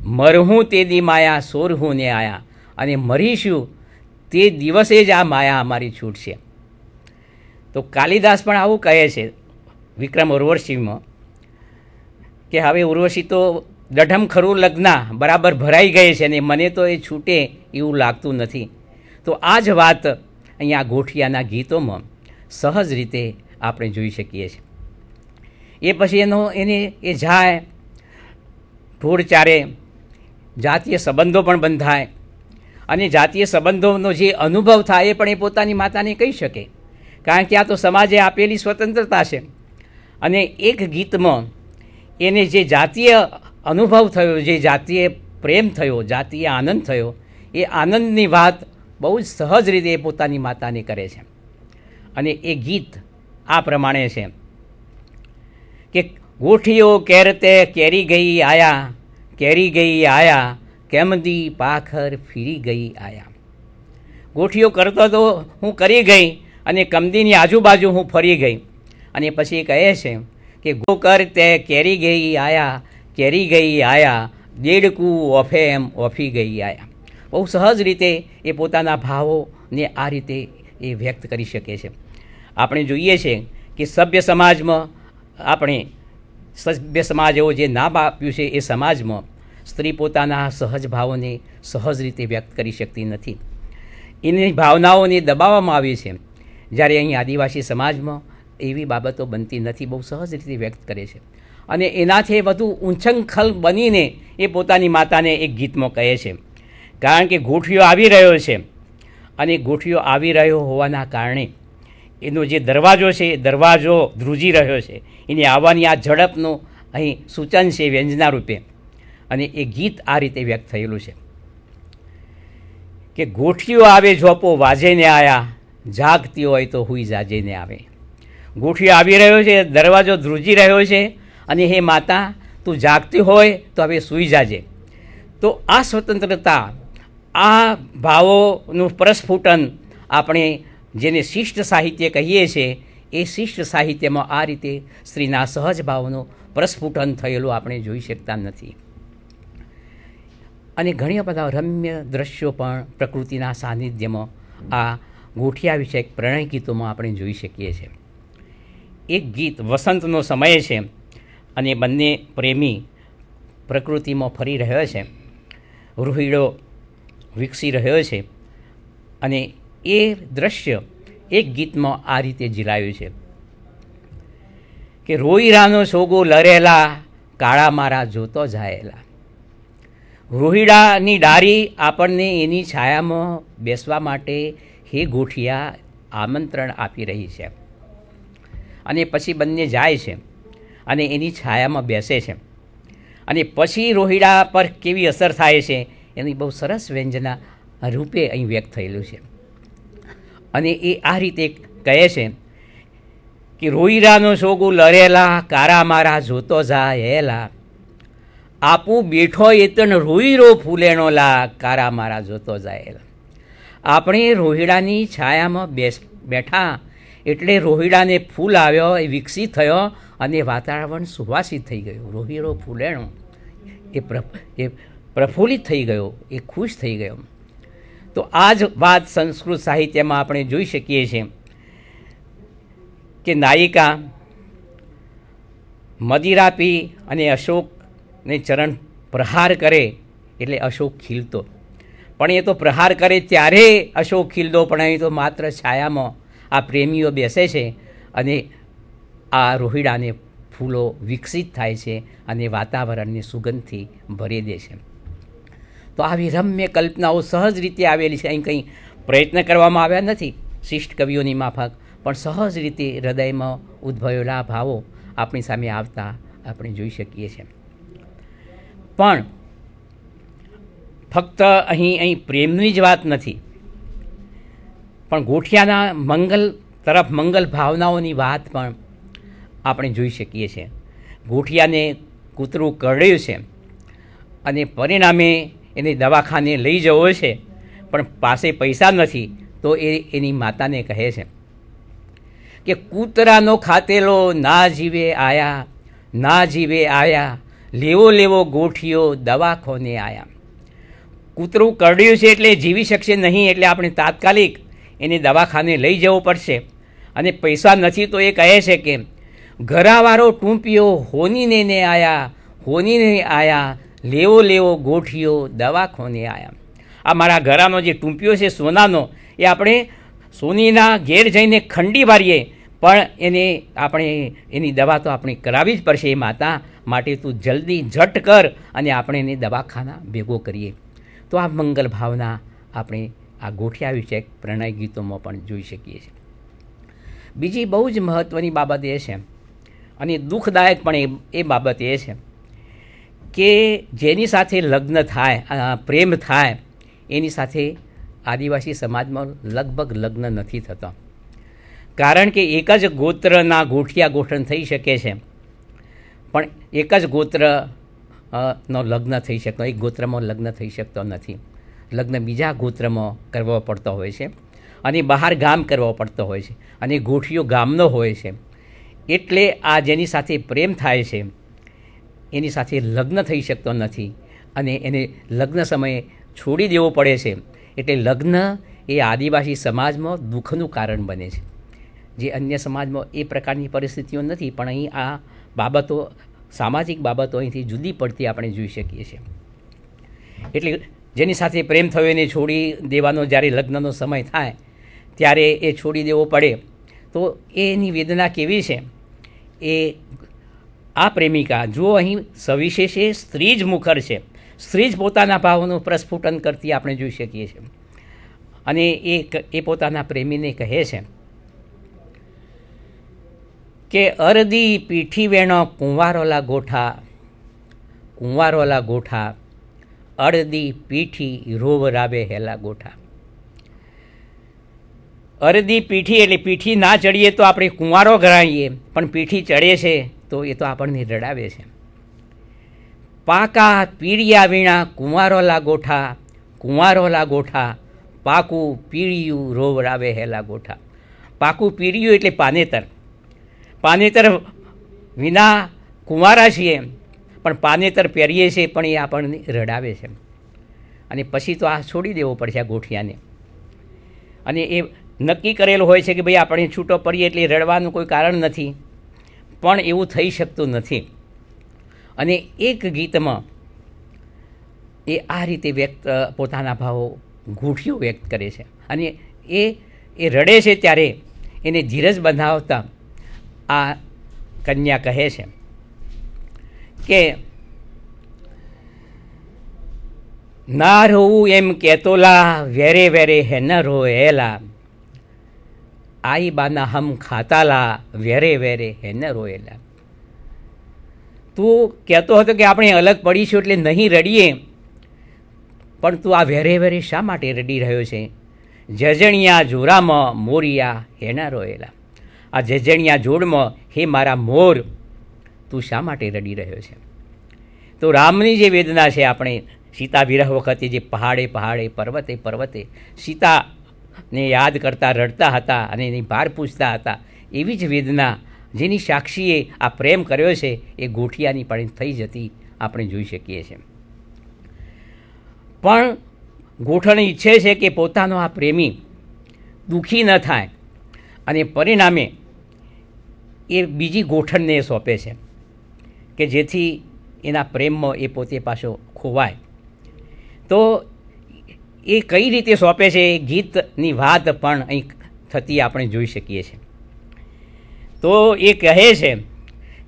મરહું તે દી માયા સોરહું ને આયા અને મરીશું તે દિવસે જ આ માયા અમારી છૂટશે તો કાલિદાસ પણ આવું કહે છે વિક્રમ ઉર્વશીમાં કે હવે ઉર્વશી તો દઢમ ખરું લગ્ના બરાબર ભરાઈ ગઈ છે અને મને તો એ છૂટે એવું લાગતું નથી તો આ જ વાત અહીંયા ગોઠિયાના ગીતોમાં સહજ રીતે આપણે જોઈ શકીએ છીએ એ પછી એનો એને એ જાય ભૂળ ચારે જાતીય સંબંધો પણ બંધાય અને જાતીય સંબંધોનો જે અનુભવ થાય એ પણ એ પોતાની માતાને કહી શકે કારણ કે આ તો સમાજે આપેલી સ્વતંત્રતા છે અને એક ગીતમાં એને જે જાતીય અનુભવ થયો જે જાતીય પ્રેમ થયો જાતીય આનંદ થયો એ આનંદની વાત બહુ જ સહજ રીતે એ પોતાની માતાને કરે છે અને એ ગીત આ પ્રમાણે છે કે ગોઠીઓ કેરતે કેરી ગઈ આયા કેરી ગઈ આયા કેમદી પાખર ફીરી ગઈ આયા ગોઠીઓ કરતો તો હું કરી ગઈ અને કમદીની આજુબાજુ હું ફરી ગઈ અને પછી કહે છે કે ગોકર તે કેરી ગઈ આયા કેરી ગઈ આયા દેડકું ઓફે એમ ઓફી ગઈ આયા બહુ સહજ રીતે એ પોતાના ભાવોને આ રીતે એ વ્યક્ત કરી શકે છે આપણે જોઈએ છે કે સભ્ય સમાજમાં આપણે સભ્ય સમાજ એવો જે નામ આપ્યું છે એ સમાજમાં સ્ત્રી પોતાના સહજ ભાવોને સહજ રીતે વ્યક્ત કરી શકતી નથી એની ભાવનાઓને દબાવવામાં આવી છે જ્યારે અહીં આદિવાસી સમાજમાં એવી બાબતો બનતી નથી બહુ સહજ રીતે વ્યક્ત કરે છે અને એનાથી વધુ ઊંચંખલ બનીને એ પોતાની માતાને એક ગીતમાં કહે છે કારણ કે ગોઠિયો આવી રહ્યો છે અને ગોઠિયો આવી રહ્યો હોવાના કારણે એનો જે દરવાજો છે એ દરવાજો ધ્રુજી રહ્યો છે એની આવવાની આ ઝડપનું અહીં સૂચન છે વ્યંજના રૂપે અને એ ગીત આ રીતે વ્યક્ત થયેલું છે કે ગોઠિયો આવે ઝોપો વાજેને આયા જાગતી હોય તો હુઈ જાજેને આવે ગોઠિયો આવી રહ્યો છે દરવાજો ધ્રુજી રહ્યો છે અને હે માતા તું જાગતી હોય તો હવે સૂઈ જાજે તો આ સ્વતંત્રતા આ ભાવોનું પ્રસ્ફુટન આપણે જેને શિષ્ટ સાહિત્ય કહીએ છીએ એ શિષ્ટ સાહિત્યમાં આ રીતે સ્ત્રીના સહજ ભાવનું પ્રસ્ફુટન થયેલું આપણે જોઈ શકતા નથી અને ઘણા બધા રમ્ય દ્રશ્યો પણ પ્રકૃતિના સાનિધ્યમાં આ ગોઠિયા વિષયક પ્રણય ગીતોમાં આપણે જોઈ શકીએ છીએ એક ગીત વસંતનો સમય છે અને બંને પ્રેમી પ્રકૃતિમાં ફરી રહ્યો છે રૂહિડો વિકસી રહ્યો છે અને એ દ્રશ્ય એક ગીતમાં આ રીતે જીલાયું છે કે રોઈરાનો સોગો લરેલા કાળા મારા જોતો જાયેલા રોહિડાની ડારી આપણને એની છાયામાં બેસવા માટે હે ગોઠિયા આમંત્રણ આપી રહી છે અને પછી બંને જાય છે અને એની છાયામાં બેસે છે અને પછી રોહિડા પર કેવી અસર થાય છે એની બહુ સરસ વ્યંજના રૂપે અહીં વ્યક્ત થયેલું છે અને એ આ રીતે કહે છે કે રોહિરાનો સોગુ લરેલા કારા મારા જોતો જાયેલા આપું બેઠો એતન રોઈરો ફૂલેણો લા કારા મારા જોતો જાયેલા આપણે રોહિડાની છાયામાં બેસ બેઠા એટલે રોહિડાને ફૂલ આવ્યો એ વિકસિત થયો અને વાતાવરણ સુવાસિત થઈ ગયું રોહિડો ફૂલેણો એ એ પ્રફુલ્લિત થઈ ગયો એ ખુશ થઈ ગયો તો આ જ વાત સંસ્કૃત સાહિત્યમાં આપણે જોઈ શકીએ છીએ કે નાયિકા મદિરા પી અને અશોકને ચરણ પ્રહાર કરે એટલે અશોક ખીલતો પણ એ તો પ્રહાર કરે ત્યારે અશોક ખીલતો પણ એ તો માત્ર છાયામાં આ પ્રેમીઓ બેસે છે અને આ રોહિડાને ફૂલો વિકસિત થાય છે અને વાતાવરણની સુગંધથી ભરી દે છે તો આવી રમ્ય કલ્પનાઓ સહજ રીતે આવેલી છે અહીં કંઈ પ્રયત્ન કરવામાં આવ્યા નથી શિષ્ટ કવિઓની માફક પણ સહજ રીતે હૃદયમાં ઉદ્ભવેલા ભાવો આપણી સામે આવતા આપણે જોઈ શકીએ છીએ પણ ફક્ત અહીં અહીં પ્રેમની જ વાત નથી પણ ગોઠિયાના મંગલ તરફ મંગલ ભાવનાઓની વાત પણ આપણે જોઈ શકીએ છીએ ગોઠિયાને કૂતરું કરડ્યું છે અને પરિણામે એને દવાખાને લઈ જવો છે પણ પાસે પૈસા નથી તો એ એની માતાને કહે છે કે કૂતરાનો ખાતેલો ના જીવે આયા ના જીવે આયા લેવો લેવો ગોઠિયો દવાખોને આયા કૂતરું કરડ્યું છે એટલે જીવી શકશે નહીં એટલે આપણે તાત્કાલિક એને દવાખાને લઈ જવો પડશે અને પૈસા નથી તો એ કહે છે કે ઘરાવાળો ટૂંપિયો હોનીને ને આયા હોનીને આયા લેવો લેવો ગોઠિયો દવાખોને આયા આ મારા ઘરાનો જે ટૂંપિયો છે સોનાનો એ આપણે સોનીના ઘેર જઈને ખંડી મારીએ પણ એને આપણે એની દવા તો આપણે કરાવી જ પડશે એ માતા માટે તું જલ્દી ઝટ કર અને આપણે એને દવાખાના ભેગો કરીએ તો આ મંગલ ભાવના આપણે આ ગોઠિયા વિશે પ્રણય ગીતોમાં પણ જોઈ શકીએ છીએ બીજી બહુ જ મહત્ત્વની બાબત એ છે અને દુઃખદાયક પણ એ બાબત એ છે કે જેની સાથે લગ્ન થાય પ્રેમ થાય એની સાથે આદિવાસી સમાજમાં લગભગ લગ્ન નથી થતા કારણ કે એક જ ગોત્રના ગોઠિયા ગોઠણ થઈ શકે છે પણ એક જ ગોત્ર નો લગ્ન થઈ શકતો એક ગોત્રમાં લગ્ન થઈ શકતો નથી લગ્ન બીજા ગોત્રમાં કરવો પડતો હોય છે અને બહાર ગામ કરવો પડતો હોય છે અને ગોઠિયો ગામનો હોય છે એટલે આ જેની સાથે પ્રેમ થાય છે એની સાથે લગ્ન થઈ શકતો નથી અને એને લગ્ન સમયે છોડી દેવો પડે છે એટલે લગ્ન એ આદિવાસી સમાજમાં દુઃખનું કારણ બને છે જે અન્ય સમાજમાં એ પ્રકારની પરિસ્થિતિઓ નથી પણ અહીં આ બાબતો સામાજિક બાબતો અહીંથી જુદી પડતી આપણે જોઈ શકીએ છીએ એટલે જેની સાથે પ્રેમ થયો એને છોડી દેવાનો જ્યારે લગ્નનો સમય થાય ત્યારે એ છોડી દેવો પડે તો એની વેદના કેવી છે એ આ પ્રેમિકા જો અહીં સવિશેષે સ્ત્રી જ મુખર છે સ્ત્રી જ પોતાના ભાવોનું પ્રસ્ફુટન કરતી આપણે જોઈ શકીએ છીએ અને એ એ પોતાના પ્રેમીને કહે છે કે અરદી પીઠી વેણો કુંવારોલા ગોઠા કુંવારોલા ગોઠા અડદી પીઠી રોવ રાવે હેલા ગોઠા અડદી પીઠી એટલે પીઠી ના ચડીએ તો આપણે કુંવારો ગણાવીએ પણ પીઠી ચડે છે તો એ તો આપણને રડાવે છે પાકા પીળિયા વીણા કુંવારો લાગોઠા કુંવારો લાગોઠા પાકું પીળિયું રોવ રાવે હેલા ગોઠા પાકું પીળિયું એટલે પાનેતર પાનેતર વિના કુંવારા છીએ પણ પાનેતર પહેરીએ છીએ પણ એ આપણને રડાવે છે અને પછી તો આ છોડી દેવો પડશે આ ગોઠિયાને અને એ નક્કી કરેલું હોય છે કે ભાઈ આપણે છૂટો પડીએ એટલે રડવાનું કોઈ કારણ નથી પણ એવું થઈ શકતું નથી અને એક ગીતમાં એ આ રીતે વ્યક્ત પોતાના ભાવો ગૂંઠિયો વ્યક્ત કરે છે અને એ એ રડે છે ત્યારે એને ધીરજ બંધાવતા આ કન્યા કહે છે કે નાર હોવું એમ કેતોલા વેરે વેરે હેનર હોયેલા આઈ બાના હમ ખાતાલા વેરે વેરે હેનર હોયેલા તું કહેતો હતો કે આપણે અલગ પડીશું એટલે નહીં રડીએ પણ તું આ વેરે વેરે શા માટે રડી રહ્યો છે જજણિયા જોરામાં મોરિયા હેના રોયેલા આ જજણિયા જોડમાં હે મારા મોર તું શા માટે રડી રહ્યો છે તો રામની જે વેદના છે આપણે સીતા વિરહ વખતે જે પહાડે પહાડે પર્વતે પર્વતે સીતાને યાદ કરતા રડતા હતા અને એની ભાર પૂછતા હતા એવી જ વેદના જેની સાક્ષીએ આ પ્રેમ કર્યો છે એ ગોઠિયાની પણ થઈ જતી આપણે જોઈ શકીએ છીએ પણ ગોઠણ ઈચ્છે છે કે પોતાનો આ પ્રેમી દુઃખી ન થાય અને પરિણામે એ બીજી ગોઠણને સોંપે છે કે જેથી એના પ્રેમમાં એ પોતે પાછો ખોવાય તો એ કઈ રીતે સોંપે છે એ ગીતની વાત પણ અહીં થતી આપણે જોઈ શકીએ છીએ તો એ કહે છે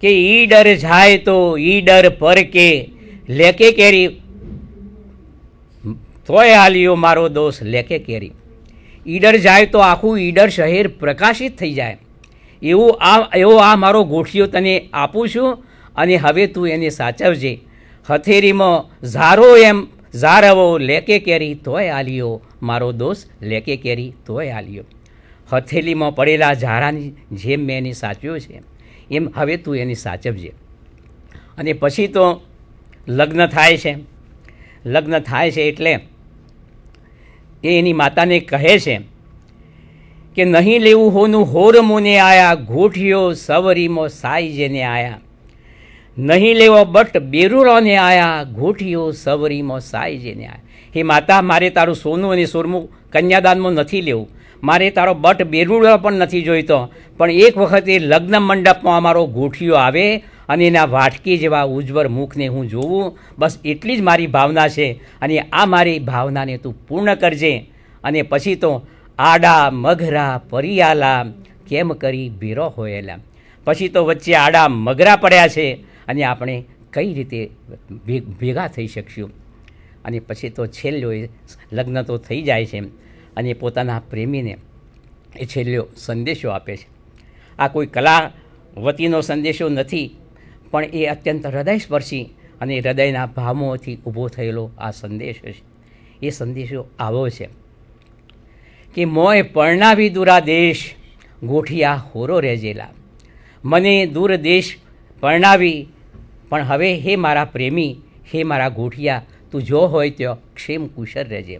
કે ઈડર જાય તો ઈડર પર કે લેકે કેરી તોય હાલ્યો મારો દોષ લેકે કેરી ઈડર જાય તો આખું ઈડર શહેર પ્રકાશિત થઈ જાય એવું આ એવો આ મારો ગોઠિયો તને આપું છું અને હવે તું એને સાચવજે હથેરીમાં ઝારો એમ ઝારવો લેકે કેરી તોય આલ્યો મારો દોષ લેકે કેરી તોય આલ્યો હથેલીમાં પડેલા ઝારાની જેમ મેં એને સાચવ્યો છે એમ હવે તું એને સાચવજે અને પછી તો લગ્ન થાય છે લગ્ન થાય છે એટલે એ એની માતાને કહે છે કે નહીં લેવું હોનું હોર મોને આયા ગોઠિયો સવરીમાં સાઈ જેને આયા નહીં લેવો બટ બેરુરોને આયા ઘૂંટીઓ સવરીમાં સાય આયા હે માતા મારે તારું સોનું અને સોરમું કન્યાદાનમાં નથી લેવું મારે તારો બટ બેરુડો પણ નથી જોઈતો પણ એક વખતે લગ્ન મંડપમાં અમારો ગોઠિયો આવે અને એના વાટકી જેવા ઉજ્જવળ મુખને હું જોઉં બસ એટલી જ મારી ભાવના છે અને આ મારી ભાવનાને તું પૂર્ણ કરજે અને પછી તો આડા મઘરા પરિયાલા કેમ કરી ભીરો હોયેલા પછી તો વચ્ચે આડા મગરા પડ્યા છે અને આપણે કઈ રીતે ભેગા થઈ શકશું અને પછી તો છેલ્લો એ લગ્ન તો થઈ જાય છે અને પોતાના પ્રેમીને એ છેલ્લો સંદેશો આપે છે આ કોઈ કલા વતીનો સંદેશો નથી પણ એ અત્યંત હૃદયસ્પર્શી અને હૃદયના ભાવોથી ઊભો થયેલો આ સંદેશ છે એ સંદેશો આવો છે કે મોય પરણાવી દેશ ગોઠિયા હોરો રહેજેલા મને દૂર દેશ પરણાવી પણ હવે હે મારા પ્રેમી હે મારા ગોઠિયા તું જો હોય તો ક્ષેમ કુશળ રહેજે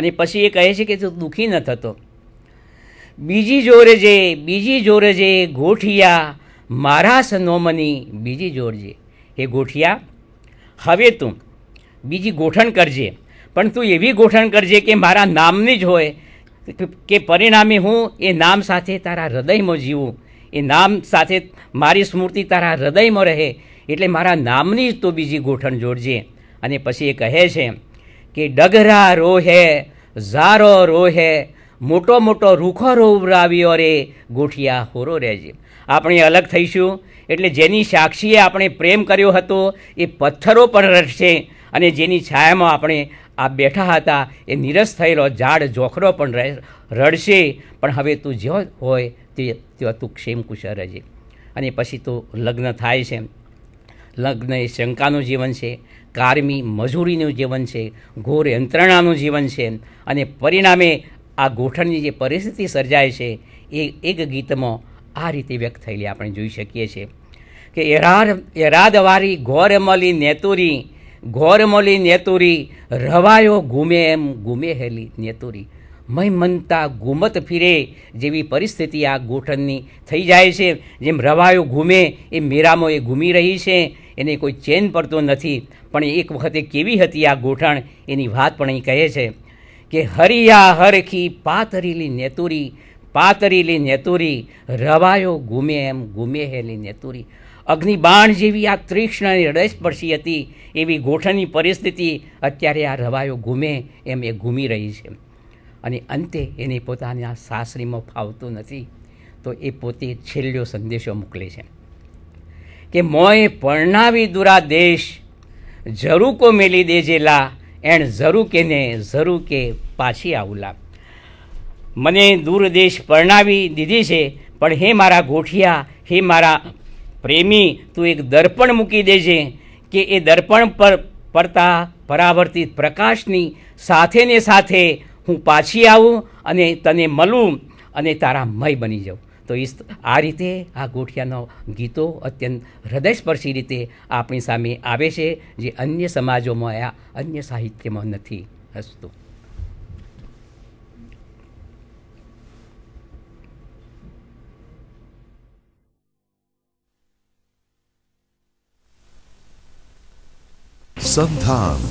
અને પછી એ કહે છે કે તું દુઃખી ન થતો બીજી જોરે જે બીજી જોરે જે ગોઠિયા મારા સનોમની બીજી જોરજે હે ગોઠિયા હવે તું બીજી ગોઠણ કરજે પણ તું એવી ગોઠણ કરજે કે મારા નામની જ હોય કે પરિણામે હું એ નામ સાથે તારા હૃદયમાં જીવું એ નામ સાથે મારી સ્મૃતિ તારા હૃદયમાં રહે એટલે મારા નામની જ તો બીજી ગોઠણ જોડજે અને પછી એ કહે છે કે ડગરા રોહે ઝારો રોહે મોટો મોટો રૂખો રોવરાવ્યો રે ગોઠિયા હોરો રહેજે આપણે અલગ થઈશું એટલે જેની સાક્ષીએ આપણે પ્રેમ કર્યો હતો એ પથ્થરો પણ રડશે અને જેની છાયામાં આપણે આ બેઠા હતા એ નિરસ થયેલો ઝાડ જોખરો પણ રડશે પણ હવે તું જ્યાં હોય તે તું ક્ષેમ કુશળ રહેજે અને પછી તો લગ્ન થાય છે એમ લગ્ન એ શંકાનું જીવન છે કારમી મજૂરીનું જીવન છે ઘોર યંત્રણાનું જીવન છે અને પરિણામે આ ગોઠણની જે પરિસ્થિતિ સર્જાય છે એ એક ગીતમાં આ રીતે વ્યક્ત થયેલી આપણે જોઈ શકીએ છીએ કે એરાર એરાદવારી ઘોરમલી નેતુરી ઘોરમલી નેતુરી રવાયો ગુમે એમ ગુમે હેલી નેતુરી મનતા ગુમત ફિરે જેવી પરિસ્થિતિ આ ગોઠણની થઈ જાય છે જેમ રવાયો ઘૂમે એ મેરામાં એ ઘૂમી રહી છે એને કોઈ ચેન પડતો નથી પણ એક વખતે કેવી હતી આ ગોઠણ એની વાત પણ અહીં કહે છે કે હરિયા હરખી પાતરીલી નેતુરી પાતરીલી નેતુરી રવાયો ઘૂમે એમ ઘૂમે હેલી નેતુરી અગ્નિબાણ જેવી આ તીક્ષ્ણ અને હૃદયસ્પર્શી હતી એવી ગોઠણની પરિસ્થિતિ અત્યારે આ રવાયો ઘૂમે એમ એ ઘૂમી રહી છે અને અંતે એને પોતાના સાસરીમાં ફાવતું નથી તો એ પોતે છેલ્લો સંદેશો મોકલે છે કે મોય પરણાવી દુરા દેશ કો મેલી દેજેલા એણ જરૂર કે ને જરૂર કે પાછી આવુલા મને દૂર દેશ પરણાવી દીધી છે પણ હે મારા ગોઠિયા હે મારા પ્રેમી તું એક દર્પણ મૂકી દેજે કે એ દર્પણ પર પડતા પરાવર્તિત પ્રકાશની સાથે ને સાથે હું પાછી આવું અને તને મળું અને તારા મય બની જાઉં તો આ રીતે આ ગોઠિયાનો ગીતો અત્યંત હૃદયસ્પર્શી રીતે આપણી સામે આવે છે જે અન્ય સમાજોમાં આ અન્ય સાહિત્યમાં નથી હસતું સંધાન